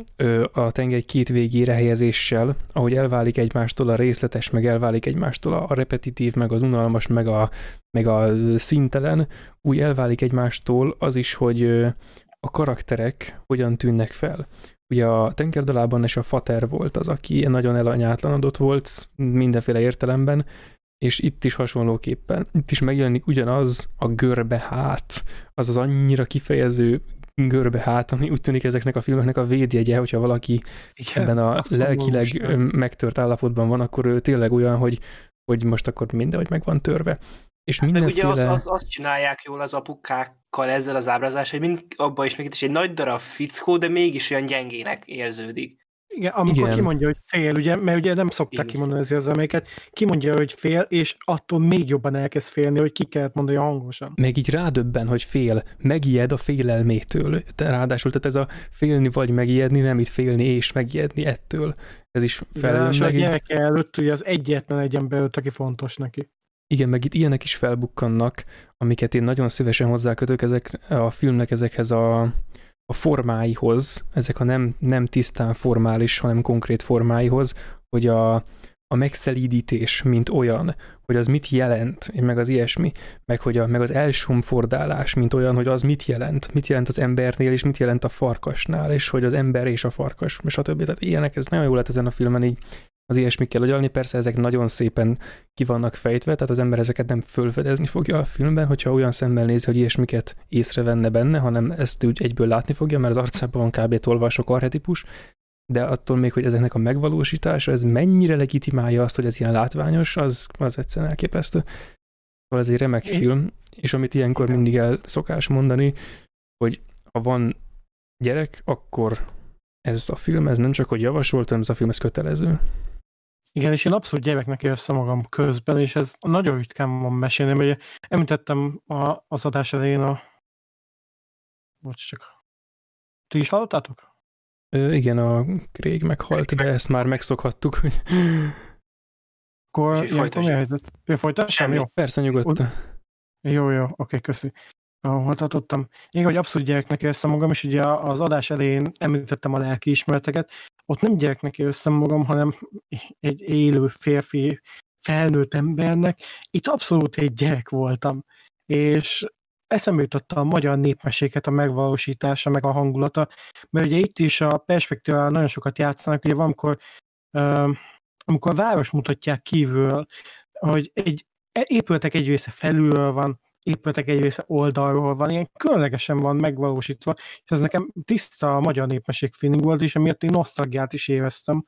a tengely két végére helyezéssel, ahogy elválik egymástól a részletes, meg elválik egymástól a repetitív, meg az unalmas, meg a, meg a szintelen, úgy elválik egymástól az is, hogy a karakterek hogyan tűnnek fel. Ugye a tengerdalában és a fater volt az, aki nagyon elanyátlanodott volt mindenféle értelemben, és itt is hasonlóképpen. Itt is megjelenik ugyanaz a görbe hát, az az annyira kifejező görbe hát, ami úgy tűnik ezeknek a filmeknek a védjegye, hogyha valaki Igen, ebben a lelkileg most, megtört állapotban van, akkor ő tényleg olyan, hogy, hogy most akkor hogy meg van törve. És hát mindenféle... Meg ugye azt, azt, azt csinálják jól az apukákkal ezzel az ábrázással, hogy mind abban is még itt is egy nagy darab fickó, de mégis olyan gyengének érződik. Igen, amikor Igen. kimondja, hogy fél, ugye, mert ugye nem szokták Igen. kimondani az emléket, kimondja, hogy fél, és attól még jobban elkezd félni, hogy ki kellett mondani hangosan. Meg így rádöbben, hogy fél, megijed a félelmétől. Ráadásul, tehát ez a félni vagy megijedni, nem itt félni és megijedni ettől. Ez is felelős. És a gyerek előtt ugye az egyetlen egy ember aki fontos neki. Igen, meg itt ilyenek is felbukkannak, amiket én nagyon szívesen hozzákötök ezek a filmnek ezekhez a a formáihoz, ezek a nem, nem tisztán formális, hanem konkrét formáihoz, hogy a, a megszelídítés, mint olyan, hogy az mit jelent, meg az ilyesmi, meg, hogy a, meg az elsomfordálás, mint olyan, hogy az mit jelent, mit jelent az embernél, és mit jelent a farkasnál, és hogy az ember és a farkas, és többi. Tehát ilyenek, ez nagyon jó lett ezen a filmen így az ilyesmikkel agyalni. Persze ezek nagyon szépen ki vannak fejtve, tehát az ember ezeket nem fölfedezni fogja a filmben, hogyha olyan szemmel nézi, hogy ilyesmiket észrevenne benne, hanem ezt úgy egyből látni fogja, mert az arcában van kb. tolva sok arhetipus, de attól még, hogy ezeknek a megvalósítása, ez mennyire legitimálja azt, hogy ez ilyen látványos, az, az egyszerűen elképesztő. Szóval ez egy remek Én... film, és amit ilyenkor mindig el szokás mondani, hogy ha van gyerek, akkor ez a film, ez nem csak, hogy javasolt, hanem ez a film, ez kötelező. Igen, és én abszolút gyereknek érzem magam közben, és ez nagyon ritkán van mesélni, mert említettem a, az adás elején a... Bocs, csak... Ti is hallottátok? Ö, igen, a Craig meghalt, de ezt már megszokhattuk, hogy... Akkor mi a helyzet? Ő folytassam? Jó. Persze, nyugodtan. Jó, jó, oké, okay, köszi. Hatottam. Hát én, hogy abszolút gyereknek érzem magam, és ugye az adás elején említettem a lelkiismereteket, ott nem gyereknek érzem magam, hanem egy élő férfi, felnőtt embernek. Itt abszolút egy gyerek voltam. És eszembe jutott a magyar népmeséket, a megvalósítása, meg a hangulata, mert ugye itt is a perspektívával nagyon sokat játszanak, ugye valamikor, amikor a város mutatják kívül, hogy egy e, épületek egy része felülről van, épületek egy része oldalról van, ilyen különlegesen van megvalósítva, és ez nekem tiszta a magyar népmeség feeling volt, és emiatt én nosztalgiát is éreztem,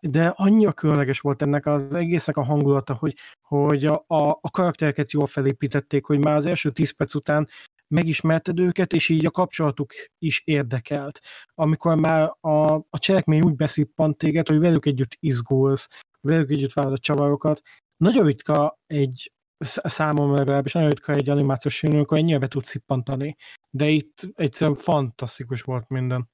de annyira különleges volt ennek az egésznek a hangulata, hogy, hogy a, a, a karaktereket jól felépítették, hogy már az első tíz perc után megismerted őket, és így a kapcsolatuk is érdekelt. Amikor már a, a cselekmény úgy beszippant téged, hogy velük együtt izgulsz, velük együtt várod a csavarokat, nagyon ritka egy számomra legalábbis, nagyon ritka egy animációs film, amikor ennyire be tud szippantani. De itt egyszerűen fantasztikus volt minden.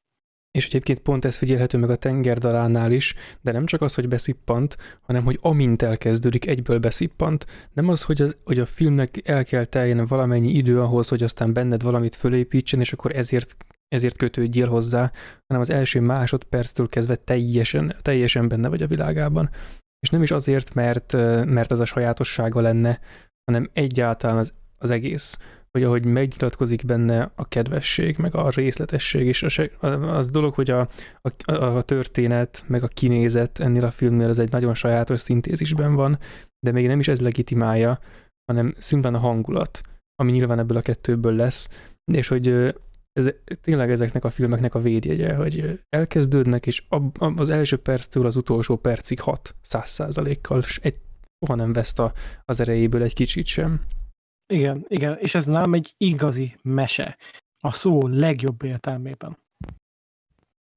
És egyébként pont ez figyelhető meg a tengerdalánál is, de nem csak az, hogy beszippant, hanem hogy amint elkezdődik, egyből beszippant. Nem az, hogy, az, hogy a filmnek el kell teljen valamennyi idő ahhoz, hogy aztán benned valamit fölépítsen, és akkor ezért, ezért kötődjél hozzá, hanem az első másodperctől kezdve teljesen, teljesen benne vagy a világában. És nem is azért, mert, mert ez a sajátossága lenne, hanem egyáltalán az, az egész, hogy ahogy megnyilatkozik benne a kedvesség, meg a részletesség, és az dolog, hogy a, a, a történet, meg a kinézet ennél a filmnél az egy nagyon sajátos szintézisben van, de még nem is ez legitimálja, hanem szimplán a hangulat, ami nyilván ebből a kettőből lesz, és hogy ez tényleg ezeknek a filmeknek a védjegye, hogy elkezdődnek, és ab, ab, az első perctől az utolsó percig hat száz százalékkal, és egy, soha nem veszt a, az erejéből egy kicsit sem. Igen, igen, és ez nem egy igazi mese. A szó legjobb értelmében.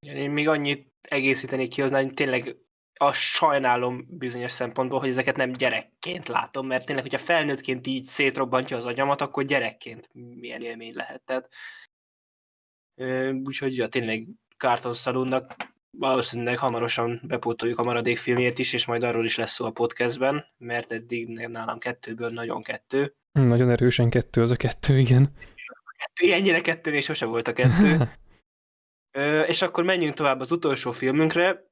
Igen, én még annyit egészítenék ki hozzá, hogy tényleg azt sajnálom bizonyos szempontból, hogy ezeket nem gyerekként látom, mert tényleg, hogyha felnőttként így szétrobbantja az agyamat, akkor gyerekként milyen élmény lehet. Tehát úgyhogy ja, tényleg Carton Szalonnak valószínűleg hamarosan bepótoljuk a maradék filmjét is, és majd arról is lesz szó a podcastben, mert eddig nálam kettőből nagyon kettő. Hm, nagyon erősen kettő az a kettő, igen. Kettő, ennyire kettő és sose volt a kettő. Ö, és akkor menjünk tovább az utolsó filmünkre,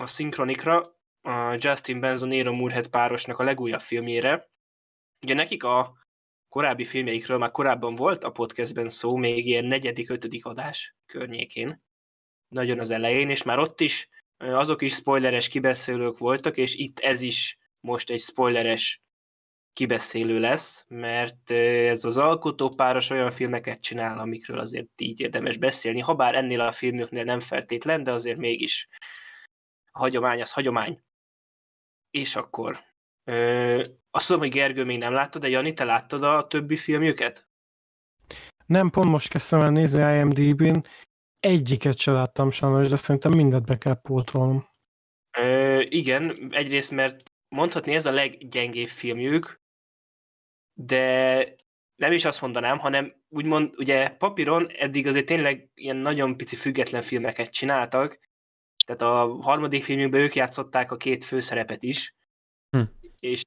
a Synchronikra, a Justin Benzon Nero Moorhead párosnak a legújabb filmjére. Ugye nekik a korábbi filmjeikről már korábban volt a podcastben szó, még ilyen negyedik, ötödik adás környékén, nagyon az elején, és már ott is azok is spoileres kibeszélők voltak, és itt ez is most egy spoileres kibeszélő lesz, mert ez az alkotópáros olyan filmeket csinál, amikről azért így érdemes beszélni, ha bár ennél a filmüknél nem feltétlen, de azért mégis a hagyomány az hagyomány. És akkor Ö, azt tudom, hogy Gergő még nem látta, de Jani, te láttad a többi filmjüket? Nem, pont most kezdtem el nézni IMDb-n. Egyiket se láttam sajnos, de szerintem mindet be kell pótolnom. Ö, igen, egyrészt, mert mondhatni ez a leggyengébb filmjük, de nem is azt mondanám, hanem úgymond, ugye papíron eddig azért tényleg ilyen nagyon pici független filmeket csináltak, tehát a harmadik filmjükben ők játszották a két főszerepet is, hm és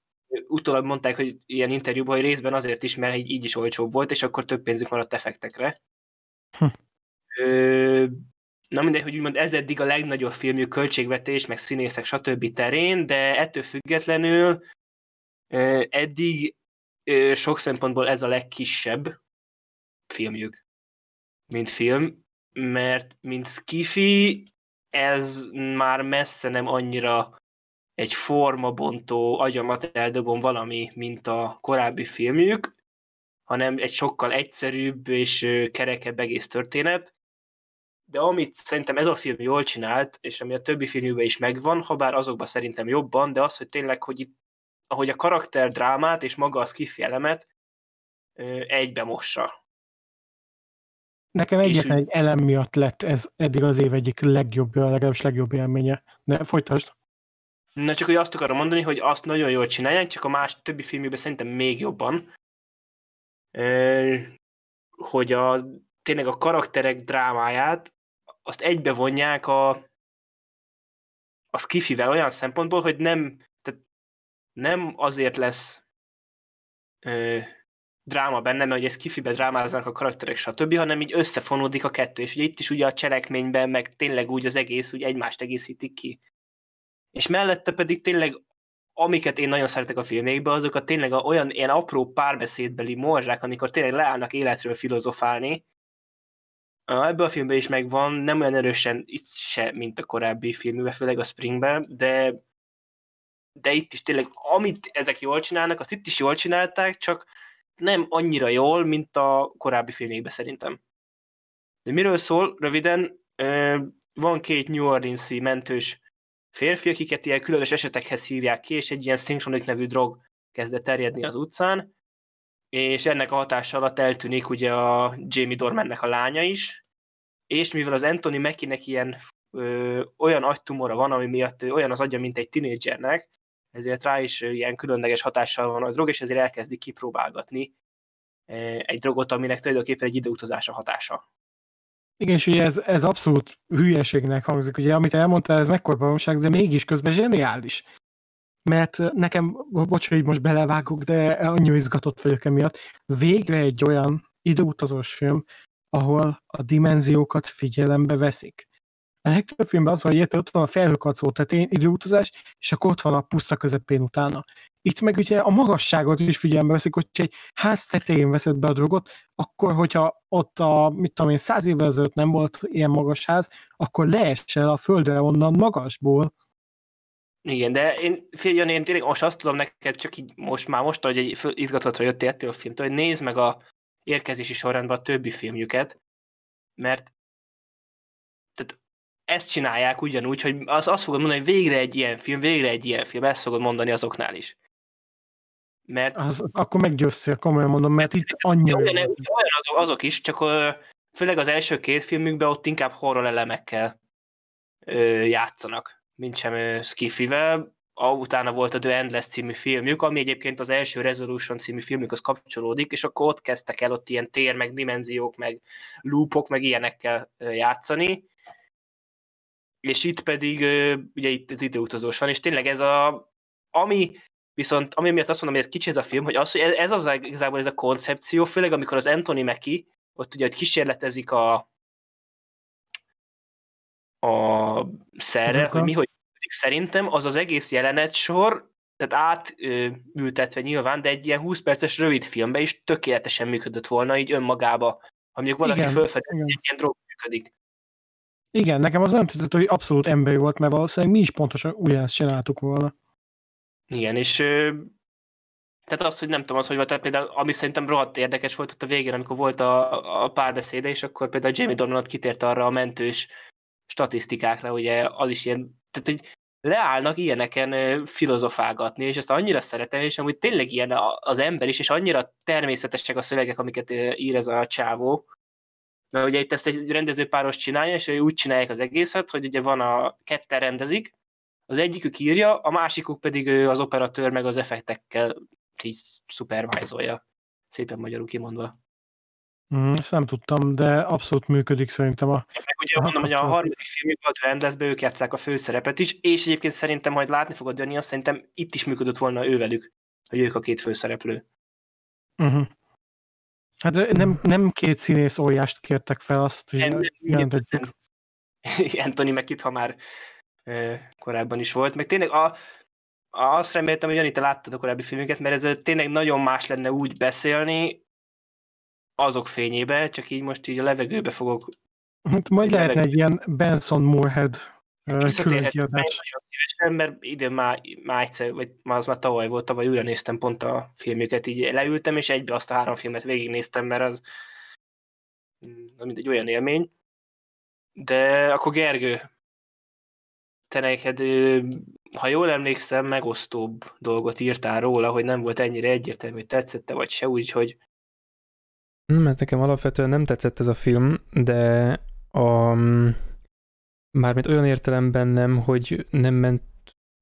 utólag mondták, hogy ilyen interjúban, hogy részben azért is, mert így, így is olcsóbb volt, és akkor több pénzük maradt effektekre. Hm. Ö, na mindegy, hogy úgymond ez eddig a legnagyobb filmjük költségvetés, meg színészek, stb. terén, de ettől függetlenül ö, eddig ö, sok szempontból ez a legkisebb filmjük, mint film, mert mint skifi ez már messze nem annyira egy formabontó, agyamat eldobom valami, mint a korábbi filmjük, hanem egy sokkal egyszerűbb és kerekebb egész történet. De amit szerintem ez a film jól csinált, és ami a többi filmjükben is megvan, ha bár azokban szerintem jobban, de az, hogy tényleg, hogy itt, ahogy a karakter drámát és maga az kifjelemet egybe mossa. Nekem egyetlen egy elem miatt lett ez eddig az év egyik legjobb, legalábbis legjobb élménye. De folytasd. Na csak hogy azt akarom mondani, hogy azt nagyon jól csinálják, csak a más többi filmjükben szerintem még jobban, hogy a, tényleg a karakterek drámáját azt egybevonják a, a skifivel olyan szempontból, hogy nem, tehát nem azért lesz ö, dráma benne, mert ugye kifibe drámáznak a karakterek, stb., hanem így összefonódik a kettő, és ugye itt is ugye a cselekményben, meg tényleg úgy az egész, úgy egymást egészítik ki és mellette pedig tényleg amiket én nagyon szeretek a filmekbe, azok a tényleg a, olyan ilyen apró párbeszédbeli morzsák, amikor tényleg leállnak életről filozofálni. Ebben a filmben is megvan, nem olyan erősen itt se, mint a korábbi filmben, főleg a Springben, de, de itt is tényleg, amit ezek jól csinálnak, azt itt is jól csinálták, csak nem annyira jól, mint a korábbi filmékben szerintem. De miről szól? Röviden, van két New Orleans-i mentős férfi, akiket ilyen különös esetekhez hívják ki, és egy ilyen szinkronik nevű drog kezdett terjedni az utcán, és ennek a hatása alatt eltűnik ugye a Jamie Dormannek a lánya is, és mivel az Anthony Mackie-nek ilyen ö, olyan agytumora van, ami miatt olyan az agya, mint egy tinédzsernek, ezért rá is ilyen különleges hatással van a drog, és ezért elkezdik kipróbálgatni egy drogot, aminek tulajdonképpen egy időutazása hatása. Igen, és ugye ez, ez abszolút hülyeségnek hangzik. Ugye, amit elmondtál, ez mekkora valóság, de mégis közben zseniális. Mert nekem, bocs, hogy most belevágok, de annyi izgatott vagyok emiatt. Végre egy olyan időutazós film, ahol a dimenziókat figyelembe veszik. A legtöbb filmben az, hogy ott van a tehát én időutazás, és akkor ott van a puszta közepén utána. Itt meg ugye a magasságot is figyelembe veszik, hogyha egy ház tetején veszed be a drogot, akkor hogyha ott a, mit tudom én, száz évvel ezelőtt nem volt ilyen magas ház, akkor leesel a földre onnan magasból. Igen, de én, figyelj, én tényleg most azt tudom neked, csak így most már most, hogy egy izgatatra jöttél ettől a filmtől, hogy nézd meg a érkezési sorrendben a többi filmjüket, mert tehát ezt csinálják ugyanúgy, hogy az, azt fogod mondani, hogy végre egy ilyen film, végre egy ilyen film, ezt fogod mondani azoknál is. Mert az, akkor meggyőztél, komolyan mondom, mert itt annyira... Olyan, olyan azok, azok is, csak főleg az első két filmükben ott inkább horror elemekkel játszanak, mint sem Skiffivel. Utána volt a The Endless című filmjük, ami egyébként az első Resolution című filmjükhoz kapcsolódik, és akkor ott kezdtek el ott ilyen tér, meg dimenziók, meg loopok, meg ilyenekkel játszani. És itt pedig, ugye itt az időutazós van, és tényleg ez a, ami Viszont ami miatt azt mondom, hogy ez kicsi ez a film, hogy az, hogy ez az igazából ez a koncepció, főleg amikor az Anthony meki, ott ugye, hogy kísérletezik a, a szerre, hogy mi, hogy szerintem az az egész jelenet sor, tehát átültetve nyilván, de egy ilyen 20 perces rövid filmbe is tökéletesen működött volna így önmagába, ha mondjuk valaki felfedezi, hogy ilyen drog működik. Igen, nekem az nem tetszett, hogy abszolút emberi volt, mert valószínűleg mi is pontosan ugyanezt csináltuk volna. Igen, és tehát az, hogy nem tudom, az, hogy volt, például, ami szerintem rohadt érdekes volt ott a végén, amikor volt a, a párbeszéde, és akkor például Jamie Donald kitért arra a mentős statisztikákra, ugye az is ilyen, tehát hogy leállnak ilyeneken filozofálgatni, és ezt annyira szeretem, és amúgy tényleg ilyen az ember is, és annyira természetesek a szövegek, amiket ír ez a csávó, mert ugye itt ezt egy rendezőpáros csinálja, és úgy csinálják az egészet, hogy ugye van a ketten rendezik, az egyikük írja, a másikuk pedig az operatőr meg az effektekkel így szupervájzolja. Szépen magyarul kimondva. Mm, ezt nem tudtam, de abszolút működik szerintem a... Meg ugye mondom, hogy a harmadik filmjükben a rendezbe, ők játszák a főszerepet is, és egyébként szerintem majd látni fogod jönni, azt szerintem itt is működött volna ővelük, hogy ők a két főszereplő. Mm-hmm. Hát nem, nem két színész óriást kértek fel, azt nem, nem, jelentetjük. Anthony Mackie, ha már korábban is volt. Meg tényleg a, a azt reméltem, hogy Jani, te láttad a korábbi filmünket, mert ez tényleg nagyon más lenne úgy beszélni azok fényébe, csak így most így a levegőbe fogok. Hát majd lehetne levegőbe. egy ilyen Benson Moorhead különkiadás. Mert ide már, már egyszer, vagy már az már tavaly volt, tavaly újra néztem pont a filmjüket, így leültem, és egybe azt a három filmet végignéztem, mert az, mm, az mindegy olyan élmény. De akkor Gergő, te neked, ha jól emlékszem, megosztóbb dolgot írtál róla, hogy nem volt ennyire egyértelmű, hogy tetszette vagy se, úgyhogy... Mert nekem alapvetően nem tetszett ez a film, de a... Mm, mármint olyan értelemben nem, hogy nem ment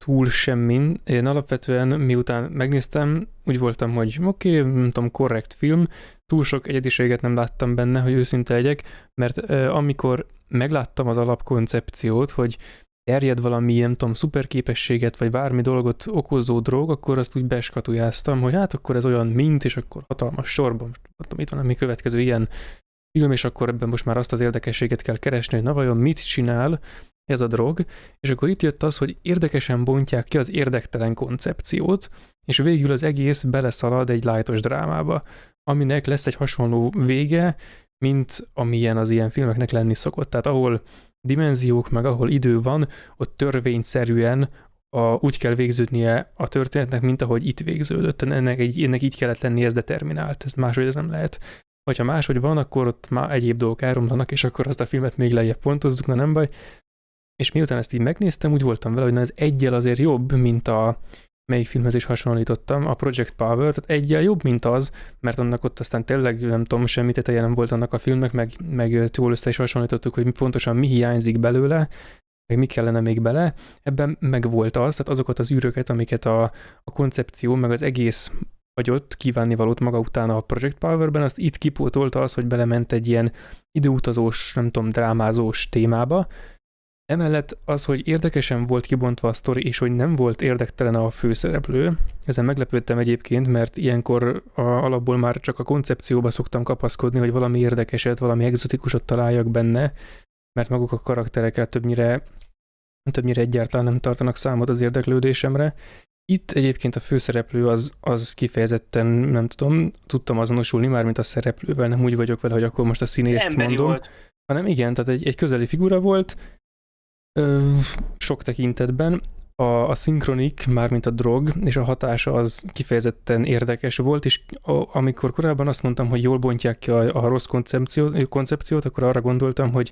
túl semmin. Én alapvetően miután megnéztem, úgy voltam, hogy oké, okay, nem tudom, korrekt film, túl sok egyediséget nem láttam benne, hogy őszinte legyek, mert amikor megláttam az alapkoncepciót, hogy terjed valami, nem tudom, szuperképességet, vagy bármi dolgot okozó drog, akkor azt úgy beskatujáztam, hogy hát akkor ez olyan mint, és akkor hatalmas sorban, tudom, itt van a mi következő ilyen film, és akkor ebben most már azt az érdekességet kell keresni, hogy na vajon mit csinál ez a drog, és akkor itt jött az, hogy érdekesen bontják ki az érdektelen koncepciót, és végül az egész beleszalad egy lájtos drámába, aminek lesz egy hasonló vége, mint amilyen az ilyen filmeknek lenni szokott. Tehát ahol dimenziók, meg ahol idő van, ott törvényszerűen a, úgy kell végződnie a történetnek, mint ahogy itt végződött. Ennek, ennek így kellett lennie, ez determinált. Ez máshogy ez nem lehet. Hogyha máshogy van, akkor ott már egyéb dolgok elromlanak, és akkor azt a filmet még lejjebb pontozzuk, na nem baj. És miután ezt így megnéztem, úgy voltam vele, hogy na ez egyel azért jobb, mint a melyik filmhez is hasonlítottam, a Project Power, tehát egyel jobb, mint az, mert annak ott aztán tényleg, nem tudom, semmi teteje nem volt annak a filmnek, meg, meg túl össze is hasonlítottuk, hogy pontosan mi hiányzik belőle, meg mi kellene még bele, ebben meg volt az, tehát azokat az űröket, amiket a, a koncepció, meg az egész hagyott kívánni valót maga utána a Project Powerben, azt itt kipótolta az, hogy belement egy ilyen időutazós, nem tudom, drámázós témába, Emellett az, hogy érdekesen volt kibontva a sztori, és hogy nem volt érdektelen a főszereplő, ezen meglepődtem egyébként, mert ilyenkor a, alapból már csak a koncepcióba szoktam kapaszkodni, hogy valami érdekeset, valami egzotikusot találjak benne, mert maguk a karaktereket többnyire, többnyire egyáltalán nem tartanak számot az érdeklődésemre. Itt egyébként a főszereplő az, az kifejezetten, nem tudom, tudtam azonosulni már, mint a szereplővel, nem úgy vagyok vele, hogy akkor most a színészt Emberi mondom. Volt. Hanem igen, tehát egy, egy közeli figura volt, Ö, sok tekintetben. A, a szinkronik, mármint a drog, és a hatása az kifejezetten érdekes volt, és a, amikor korábban azt mondtam, hogy jól bontják ki a, a rossz koncepciót, koncepciót, akkor arra gondoltam, hogy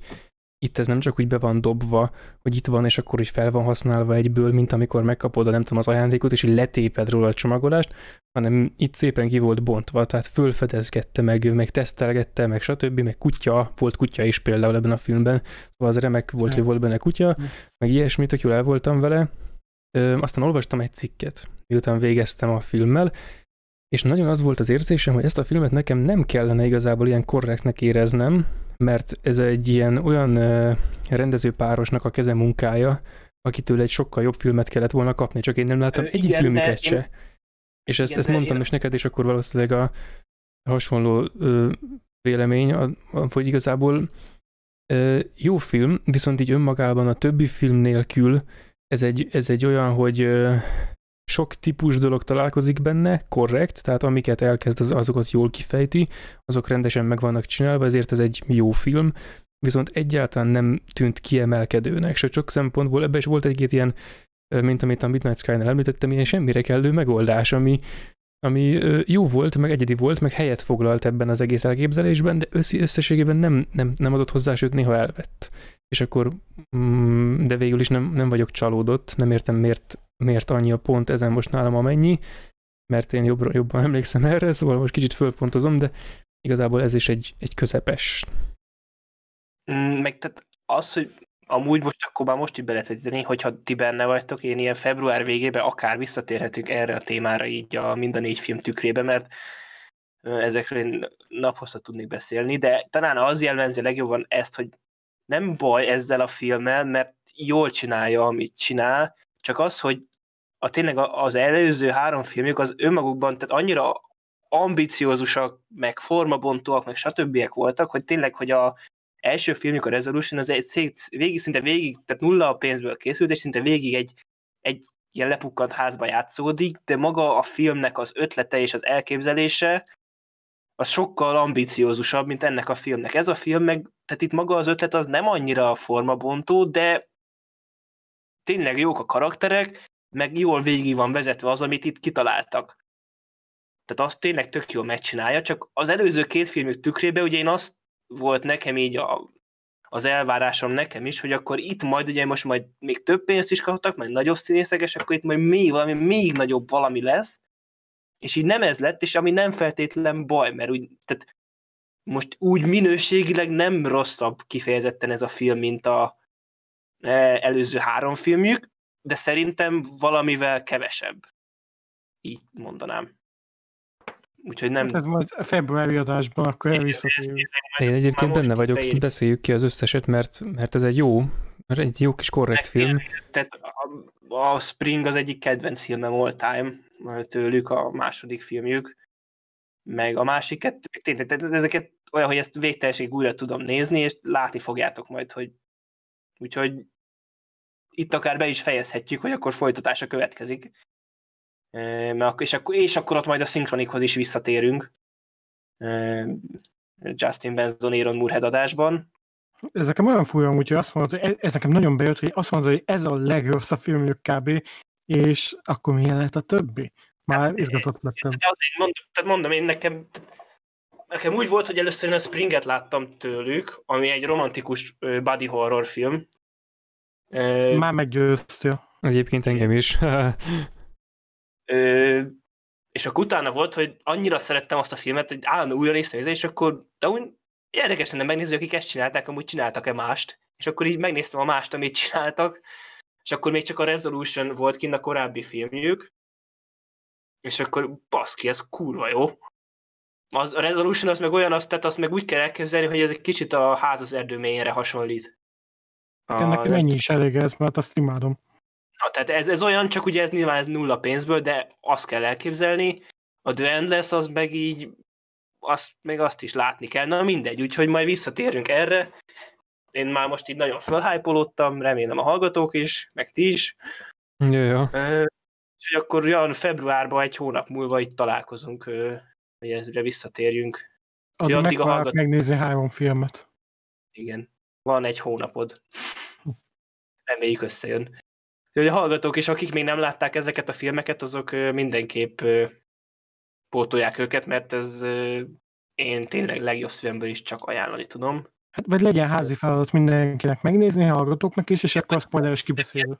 itt ez nem csak úgy be van dobva, hogy itt van, és akkor úgy fel van használva egyből, mint amikor megkapod a nem tudom az ajándékot, és így letéped róla a csomagolást, hanem itt szépen ki volt bontva, tehát fölfedezgette meg, meg tesztelgette, meg stb., meg kutya, volt kutya is például ebben a filmben, szóval az remek volt, hogy hm. volt benne kutya, hm. meg ilyesmi, tök jól el voltam vele. Ö, aztán olvastam egy cikket, miután végeztem a filmmel, és nagyon az volt az érzésem, hogy ezt a filmet nekem nem kellene igazából ilyen korrektnek éreznem, mert ez egy ilyen olyan rendezőpárosnak a keze munkája, akitől egy sokkal jobb filmet kellett volna kapni, csak én nem láttam egyik igen, filmüket én... És ezt, igen, ezt mondtam én... is neked, és akkor valószínűleg a hasonló ö, vélemény, a, a, hogy igazából ö, jó film, viszont így önmagában a többi film nélkül ez egy, ez egy olyan, hogy ö, sok típus dolog találkozik benne, korrekt, tehát amiket elkezd, azokat jól kifejti, azok rendesen meg vannak csinálva, ezért ez egy jó film, viszont egyáltalán nem tűnt kiemelkedőnek, sőt sok szempontból ebbe is volt egy-két ilyen, mint amit a Midnight Sky-nál említettem, ilyen semmire kellő megoldás, ami, ami jó volt, meg egyedi volt, meg helyet foglalt ebben az egész elképzelésben, de össz összességében nem, nem, nem adott hozzá, sőt néha elvett. És akkor, mm, de végül is nem, nem vagyok csalódott, nem értem miért miért annyi a pont ezen most nálam amennyi, mert én jobbra, jobban emlékszem erre, szóval most kicsit fölpontozom, de igazából ez is egy, egy közepes. Mm, meg tehát az, hogy amúgy most akkor már most így beletetíteni, hogyha ti benne vagytok, én ilyen február végében akár visszatérhetünk erre a témára így a mind a négy film tükrébe, mert ezekről én naphosszat tudnék beszélni, de talán az jellemzi legjobban ezt, hogy nem baj ezzel a filmmel, mert jól csinálja, amit csinál, csak az, hogy a tényleg az előző három filmjük az önmagukban, tehát annyira ambiciózusak, meg formabontóak, meg stb. voltak, hogy tényleg, hogy a első filmjük a Resolution az egy szét, végig, szinte végig, tehát nulla a pénzből készült, és szinte végig egy, egy ilyen lepukkant házba játszódik, de maga a filmnek az ötlete és az elképzelése az sokkal ambiciózusabb, mint ennek a filmnek. Ez a film meg, tehát itt maga az ötlet az nem annyira formabontó, de tényleg jók a karakterek, meg jól végig van vezetve az, amit itt kitaláltak. Tehát azt tényleg tök jól megcsinálja, csak az előző két filmük tükrébe ugye én azt volt nekem így a, az elvárásom nekem is, hogy akkor itt majd ugye most majd még több pénzt is kaptak, majd nagyobb színészek, és akkor itt majd még valami, még nagyobb valami lesz, és így nem ez lett, és ami nem feltétlen baj, mert úgy, tehát most úgy minőségileg nem rosszabb kifejezetten ez a film, mint a e, előző három filmjük, de szerintem valamivel kevesebb. Így mondanám. Úgyhogy nem... Tehát majd a februári adásban akkor elviszok. Én egyébként benne vagyok, én... Szóval beszéljük ki az összeset, mert, mert ez egy jó, mert egy jó kis korrekt film. Tehát a, a Spring az egyik kedvenc filmem all time, tőlük a második filmjük, meg a másik kettő, tényleg, tehát ezeket olyan, hogy ezt végtelenség újra tudom nézni, és látni fogjátok majd, hogy úgyhogy itt akár be is fejezhetjük, hogy akkor folytatása következik. És akkor, és akkor ott majd a szinkronikhoz is visszatérünk. Justin Benson, Aaron Moorhead adásban. Ez nekem olyan fújom, úgyhogy azt mondod, hogy e- ez nekem nagyon bejött, hogy azt mondod, hogy ez a legrosszabb filmjük kb. És akkor milyen lehet a többi? Már hát, izgatott eh, lettem. De azért mondom, tehát mondom, én nekem, nekem úgy volt, hogy először én a Springet láttam tőlük, ami egy romantikus body horror film, már meggyőztél. Egyébként engem is. Ö, és akkor utána volt, hogy annyira szerettem azt a filmet, hogy állandó újra néztem, és akkor de úgy érdekes lenne megnézni, akik ezt csinálták, amúgy csináltak-e mást. És akkor így megnéztem a mást, amit csináltak, és akkor még csak a Resolution volt kint a korábbi filmjük, és akkor baszki, ez kurva jó. Az, a Resolution az meg olyan, azt, tehát azt meg úgy kell elképzelni, hogy ez egy kicsit a ház az erdőményre hasonlít. Nekem, nekem ennyi is elég ez, mert azt imádom. Na, tehát ez, ez olyan, csak ugye ez nyilván ez nulla pénzből, de azt kell elképzelni, a The Endless az meg így, azt, meg azt is látni kell, na mindegy, úgyhogy majd visszatérünk erre. Én már most így nagyon fölhájpolódtam, remélem a hallgatók is, meg ti is. Jó, jó. Úgyhogy akkor olyan februárban, egy hónap múlva itt találkozunk, hogy ezre visszatérjünk. Addig a hallgatók... megnézni három filmet. Igen van egy hónapod. Reméljük összejön. Úgyhogy a hallgatók és akik még nem látták ezeket a filmeket, azok mindenképp pótolják őket, mert ez én tényleg legjobb szívemből is csak ajánlani tudom. Hát, vagy legyen házi feladat mindenkinek megnézni, hallgatóknak is, és akkor a spoileres kibeszélő.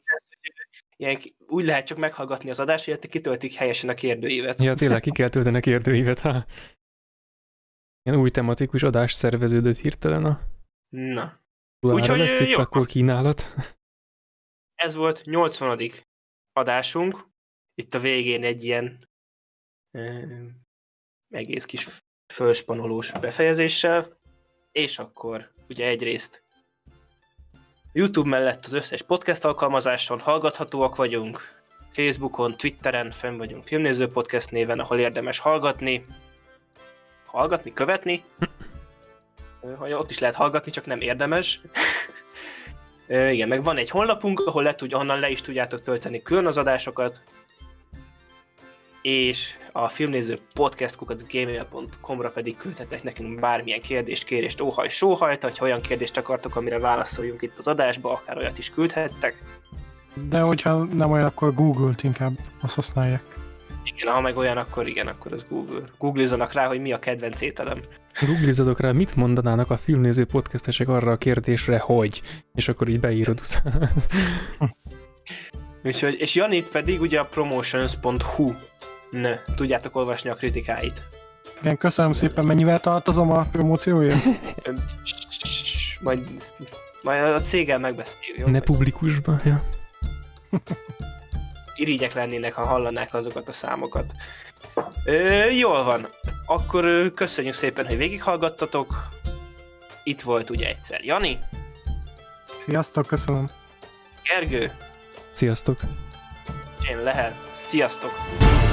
Ilyen, úgy lehet csak meghallgatni az adást, hogy kitöltik helyesen a kérdőívet. Ja, tényleg ki kell tölteni a kérdőívet, ha ilyen új tematikus adás szerveződött hirtelen a... Na. Úgyhogy lesz jó. itt akkor kínálat. Ez volt 80. adásunk. Itt a végén egy ilyen eh, egész kis fölspanolós befejezéssel. És akkor ugye egyrészt YouTube mellett az összes podcast alkalmazáson hallgathatóak vagyunk. Facebookon, Twitteren fenn vagyunk Filmnéző Podcast néven, ahol érdemes hallgatni. Hallgatni, követni, hogy ott is lehet hallgatni, csak nem érdemes. Igen, meg van egy honlapunk, ahol le tudj, onnan le is tudjátok tölteni külön az adásokat, és a filmnéző podcastkukacgmail.com-ra pedig küldhetek nekünk bármilyen kérdést, kérést, óhaj, sóhajt, ha olyan kérdést akartok, amire válaszoljunk itt az adásba, akár olyat is küldhettek. De hogyha nem olyan, akkor Google-t inkább, azt használják. Igen, ha meg olyan, akkor igen, akkor az Google. Googlizanak rá, hogy mi a kedvenc ételem. Googlizadok rá, mit mondanának a filmnéző podcastesek arra a kérdésre, hogy? És akkor így beírod Úgyhogy, és Janit pedig ugye a promotions.hu ne, tudjátok olvasni a kritikáit. Igen, köszönöm szépen, mennyivel tartozom a promócióért? majd, majd a céggel megbeszéljük. Ne publikusban, ja. irigyek lennének, ha hallanák azokat a számokat. Ö, jól van, akkor köszönjük szépen, hogy végighallgattatok. Itt volt ugye egyszer Jani. Sziasztok, köszönöm. Gergő. Sziasztok. Én Lehel. Sziasztok.